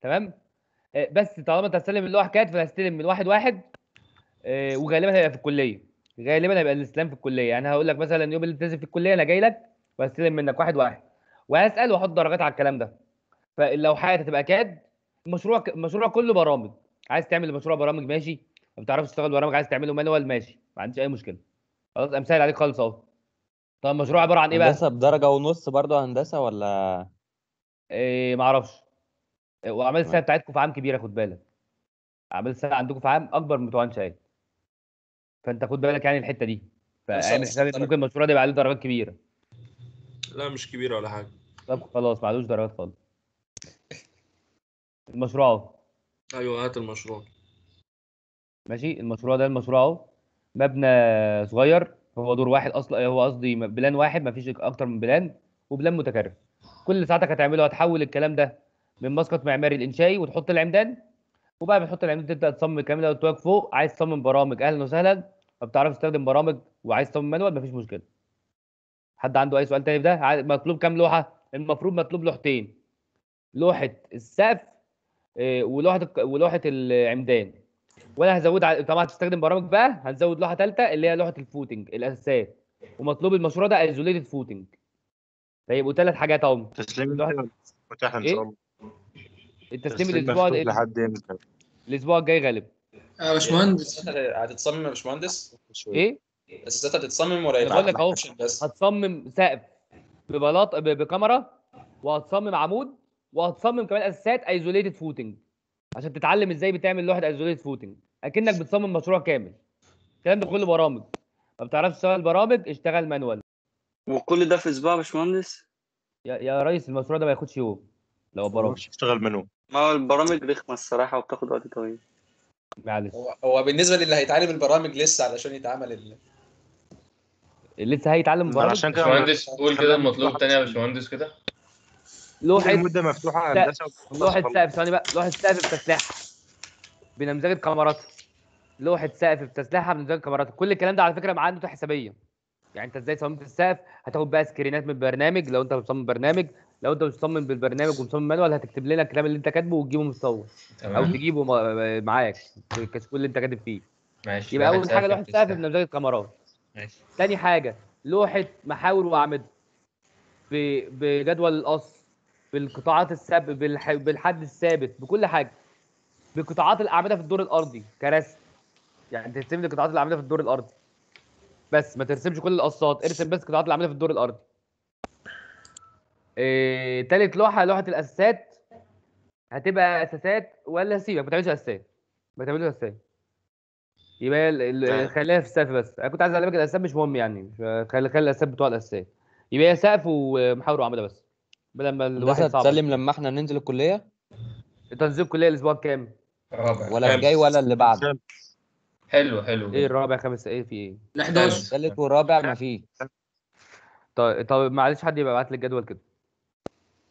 تمام آه بس طالما انت هتسلم اللوحه كاد فهستلم من واحد واحد آه وغالبا هيبقى في الكليه غالبا هيبقى الاستلام في الكليه يعني هقول لك مثلا يوم تنزل في الكليه انا جاي لك وهستلم منك واحد واحد وهسال واحط درجات على الكلام ده فاللوحات هتبقى كاد المشروع المشروع كله برامج عايز تعمل مشروع برامج ماشي ما بتعرفش تشتغل برامج عايز تعمله مانوال ماشي ما عنديش اي مشكله خلاص امثال عليك خالص اهو طب المشروع عباره عن ايه بقى؟ هندسه بدرجه ونص برضه هندسه ولا ايه معرفش واعمال السنه بتاعتكم في عام كبيره خد بالك اعمال السنه عندكم في عام اكبر من بتوع انشاءات فانت خد بالك يعني الحته دي فاعمل ممكن المشروع ده يبقى عليه درجات كبيره لا مش كبيره ولا حاجه طب خلاص ما عندوش درجات خالص المشروع اهو ايوه هات المشروع ماشي المشروع ده المشروع اهو مبنى صغير هو دور واحد اصلا هو قصدي بلان واحد ما فيش اكتر من بلان وبلان متكرر كل اللي ساعتك هتعمله هتحول الكلام ده من مسقط معماري الانشائي وتحط العمدان وبعد ما تحط العمدان تبدا تصمم الكلام ده وتواجه فوق عايز تصمم برامج اهلا وسهلا ما بتعرفش تستخدم برامج وعايز تصمم مانوال مفيش مشكله حد عنده اي سؤال تاني في ده مطلوب كام لوحه المفروض مطلوب لوحتين لوحه السقف آه، ولوحه ولوحه العمدان ولا هزود على طبعا هتستخدم برامج بقى هنزود لوحه ثالثه اللي هي لوحه الفوتنج الاساسات ومطلوب المشروع ده ايزوليتد فوتنج فيبقوا ثلاث حاجات اهو تسليم متاح ان شاء إيه؟ الله التسليم الاسبوع إيه؟ لحد امتى الاسبوع الجاي غالب يا آه، باشمهندس هتتصمم يا باشمهندس ايه الاساسات هتتصمم ولا ايه؟ بقول لك اهو هتصمم سقف ببلاط بكاميرا وهتصمم عمود وهتصمم كمان اساسات ايزوليتد فوتنج عشان تتعلم ازاي بتعمل لوحده ايزوليت فوتنج اكنك بتصمم مشروع كامل الكلام ده كله برامج ما بتعرفش تشتغل برامج اشتغل مانوال وكل ده في اسبوع يا باشمهندس يا يا ريس المشروع ده ما ياخدش يوم لو برامج مش اشتغل مانوال ما هو البرامج رخمه الصراحه وبتاخد وقت طويل معلش هو بالنسبه للي هيتعلم البرامج لسه علشان يتعمل ال... اللي لسه هيتعلم برامج عشان كده مهندس قول كده المطلوب تاني يا باشمهندس كده لوحه المده مفتوحه هندسه لوحه سقف ثواني بقى لوحه سقف بتسلاح بنمزجه كاميرات لوحه سقف بتسلاحها بنمزجه كاميرات كل الكلام ده على فكره معاه نوتة حسابيه يعني انت ازاي صممت السقف هتاخد بقى سكرينات من البرنامج لو انت بتصمم برنامج لو انت مصمم بالبرنامج ومصمم مانوال هتكتب لنا الكلام اللي انت كاتبه وتجيبه مصور او تجيبه معاك الكشكول اللي انت كاتب فيه ماشي يبقى اول حاجه لوحه سقف بنمزجه كاميرات ماشي تاني حاجه لوحه محاور واعمده بجدول القص بالقطاعات السب بالح... بالحد الثابت بكل حاجه بقطاعات الاعمده في الدور الارضي كرسم يعني ترسم لي قطاعات الاعمده في الدور الارضي بس ما ترسمش كل القصات ارسم بس قطاعات الاعمده في الدور الارضي إيه... تالت لوحه لوحه الاساسات هتبقى اساسات ولا سيبك ما تعملش اساسات ما تعملش اساسات يبقى ال... طيب. خليها في السقف بس انا كنت عايز اعلمك الاساسات مش مهم يعني خلي خلي الاساسات بتوع الاساسات يبقى هي سقف ومحاور وعمده بس لما الواحد صعب تسلم لما احنا ننزل الكليه تنزيل الكليه الاسبوع الكام؟ الرابع ولا الجاي ولا اللي بعده حلو حلو ايه الرابع خمس ايه في ايه؟ 11 الثالث والرابع ما فيه طيب طب معلش حد يبقى بعت لي الجدول كده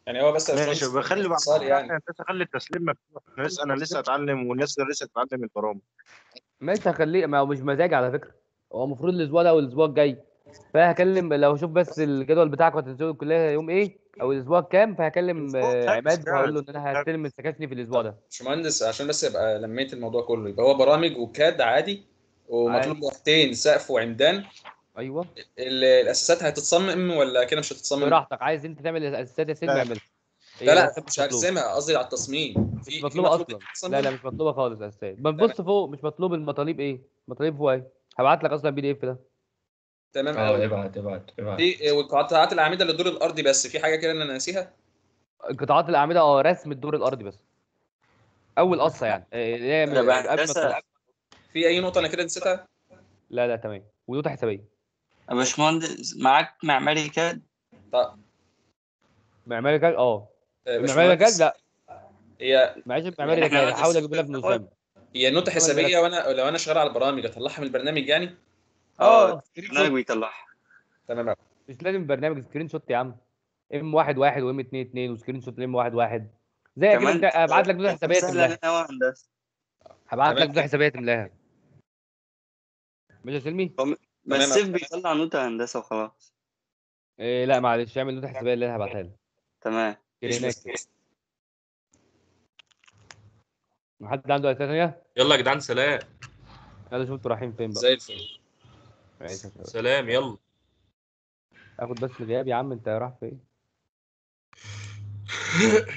يعني هو بس ماشي بخلي بقى يعني خلي التسليم مفتوح لسه انا لسه اتعلم والناس لسه تتعلم البرامج ماشي هخليه ما هو مش مزاج على فكره هو المفروض الاسبوع ده والاسبوع الجاي فهكلم لو اشوف بس الجدول بتاعك وهتنزلوا الكليه يوم ايه او الاسبوع الكام فهكلم عماد هقول له ان انا هستلم السكاشني في الاسبوع ده باشمهندس عشان بس يبقى لميت الموضوع كله يبقى هو برامج وكاد عادي ومطلوب لوحتين سقف وعمدان ايوه الاساسات هتتصمم ولا كده مش هتتصمم براحتك عايز انت تعمل الاساسات يا سيدي اعملها لا لا مش هرسمها قصدي على التصميم في مش مطلوبه اصلا لا لا مش مطلوبه خالص اساسات بص فوق مش مطلوب المطالب ايه؟ مطالب هو ايه؟ هبعت لك اصلا بي دي اف ده تمام اه ابعت ابعت ابعت دي والقطاعات الاعمده للدور الارضي بس في حاجه كده انا ناسيها قطاعات الاعمده اه رسم الدور الارضي بس اول قصه يعني إيه في اي نقطه انا كده نسيتها لا لا تمام ونقطه حسابيه يا باشمهندس معاك معماري كاد طيب معماري كاد اه, آه، معماري كاد لا هي معلش معماري كاد احاول اجيب لك من هي نوتة حسابيه وانا لو انا شغال على البرامج اطلعها من البرنامج يعني اه, آه، البرنامج بيطلعها تمام مش لازم برنامج سكرين شوت يا عم ام 1 1 وام 2 2 وسكرين شوت ام 1 1 زي كده انت ابعت لك بتوع حسابيه تملاها هبعت لك بتوع حسابيه تملاها مش هسلمي سلمي بس السيف بيطلع نوتة هندسة وخلاص إيه لا معلش اعمل نوتة حسابية اللي انا هبعتها لك تمام حد عنده اسئله ثانيه؟ يلا يا جدعان سلام يلا شوف رايحين فين بقى زي الفل سلام يلا اخد بس الغياب يا عم انت رايح فين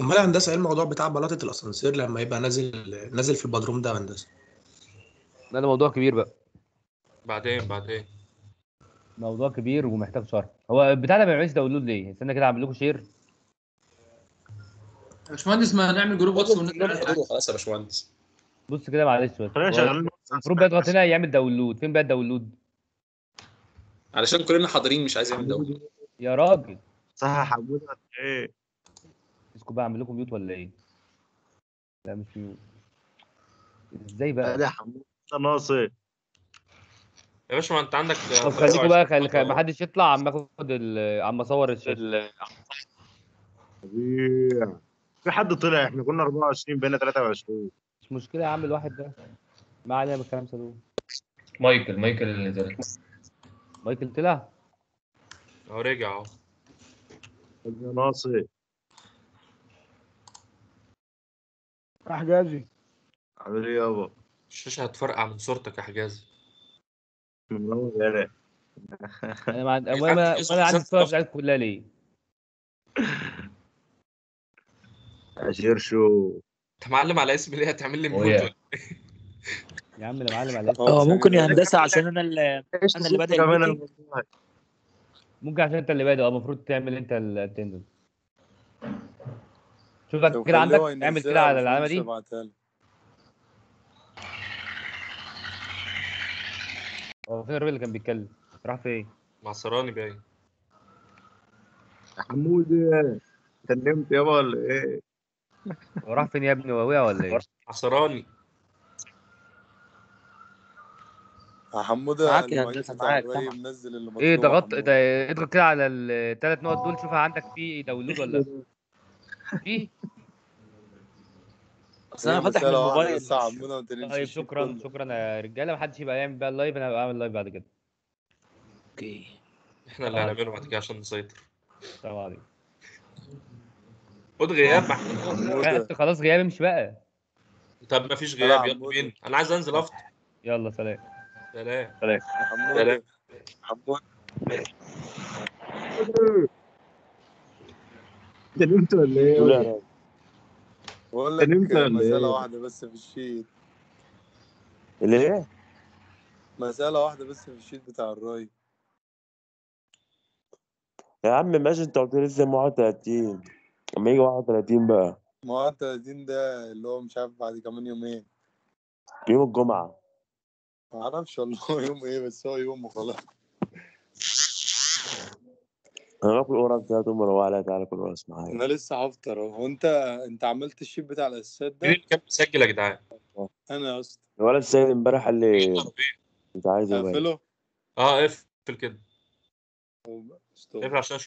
امال يا هندسه ايه الموضوع بتاع بلاطه الاسانسير لما يبقى نازل نازل في البدروم ده يا هندسه ده, ده موضوع كبير بقى بعدين بعدين موضوع كبير ومحتاج شرح هو البتاع ده ما بيعملش داونلود ليه استنى كده اعمل لكم شير باشمهندس ما هنعمل جروب واتس خلاص يا باشمهندس بص كده معلش بس خلينا شغالين المفروض بيضغط يضغط هنا يعمل داونلود فين بقى الداونلود؟ علشان كلنا حاضرين مش عايز يعمل داونلود يا راجل صح يا حمود ايه؟ اسكت بقى اعمل لكم ميوت ولا ايه؟ لا مش ميوت ازاي بقى؟ يا حمود ناصر يا باشا ما انت عندك طب خليكوا بقى خلي خل... ما حدش يطلع عم اخد ال... عم اصور الشات في حد طلع احنا كنا 24 بقينا 23 مش مشكله يا عم الواحد ده ما علينا من الكلام ده مايكل مايكل اللي طلع مايكل طلع اهو رجع اهو يا ناصر يا حجازي عامل ايه يابا؟ الشاشة هتفرقع من صورتك يا حجازي من اول انا عندي مش عارف كلها ليه؟ شيرشو انت معلم على اسمي ليه هتعمل لي ميوت إيه؟ يا عم ده معلم على اسمي اه ممكن يا هندسه عشان انا اللي انا اللي بادئ ممكن عشان انت اللي بادئ اه المفروض تعمل انت التندل شوف كده عندك اعمل كده على العلامه دي هو فين الراجل اللي كان بيتكلم؟ راح فين؟ معصراني باين حمود انت نمت يابا ولا ايه؟ وراح فين يا ابني وقع ولا ايه؟ خسراني حموده معاك يا يعني هندسه منزل ايه ضغط ده اضغط كده على الثلاث نقط دول شوف عندك في داونلود ولا في اصل انا إيه، فاتح الموبايل طيب شكرا شكرا يا رجاله محدش يبقى يعمل بقى اللايف انا هبقى اعمل لايف بعد كده اوكي احنا اللي هنعمله بعد كده عشان نسيطر عليكم خد غياب محمود خلاص غياب امشي بقى طب ما فيش غياب يلا بينا انا عايز انزل افطر يلا سلام سلام سلام سلام حمود انت نمت ولا ايه؟ بقول لك ايه؟ مسألة واحدة بس في الشيت ليه؟ مسألة واحدة بس في الشيت بتاع الراي يا عم ماشي انت قلت لسه معاد لما يجي 31 بقى ما 31 ده اللي هو مش عارف بعد كمان يومين يوم الجمعة ما اعرفش والله يوم ايه بس هو يوم وخلاص انا باكل قرص ده تقوم مروق عليها تعالى كل قرص معايا انا لسه هفطر هو انت انت عملت الشيب بتاع الاساسات ده مين كان مسجل يا جدعان؟ انا يا اسطى الولد سيد امبارح اللي انت عايز إيه اقفله؟ اه اقفل كده اقفل عشان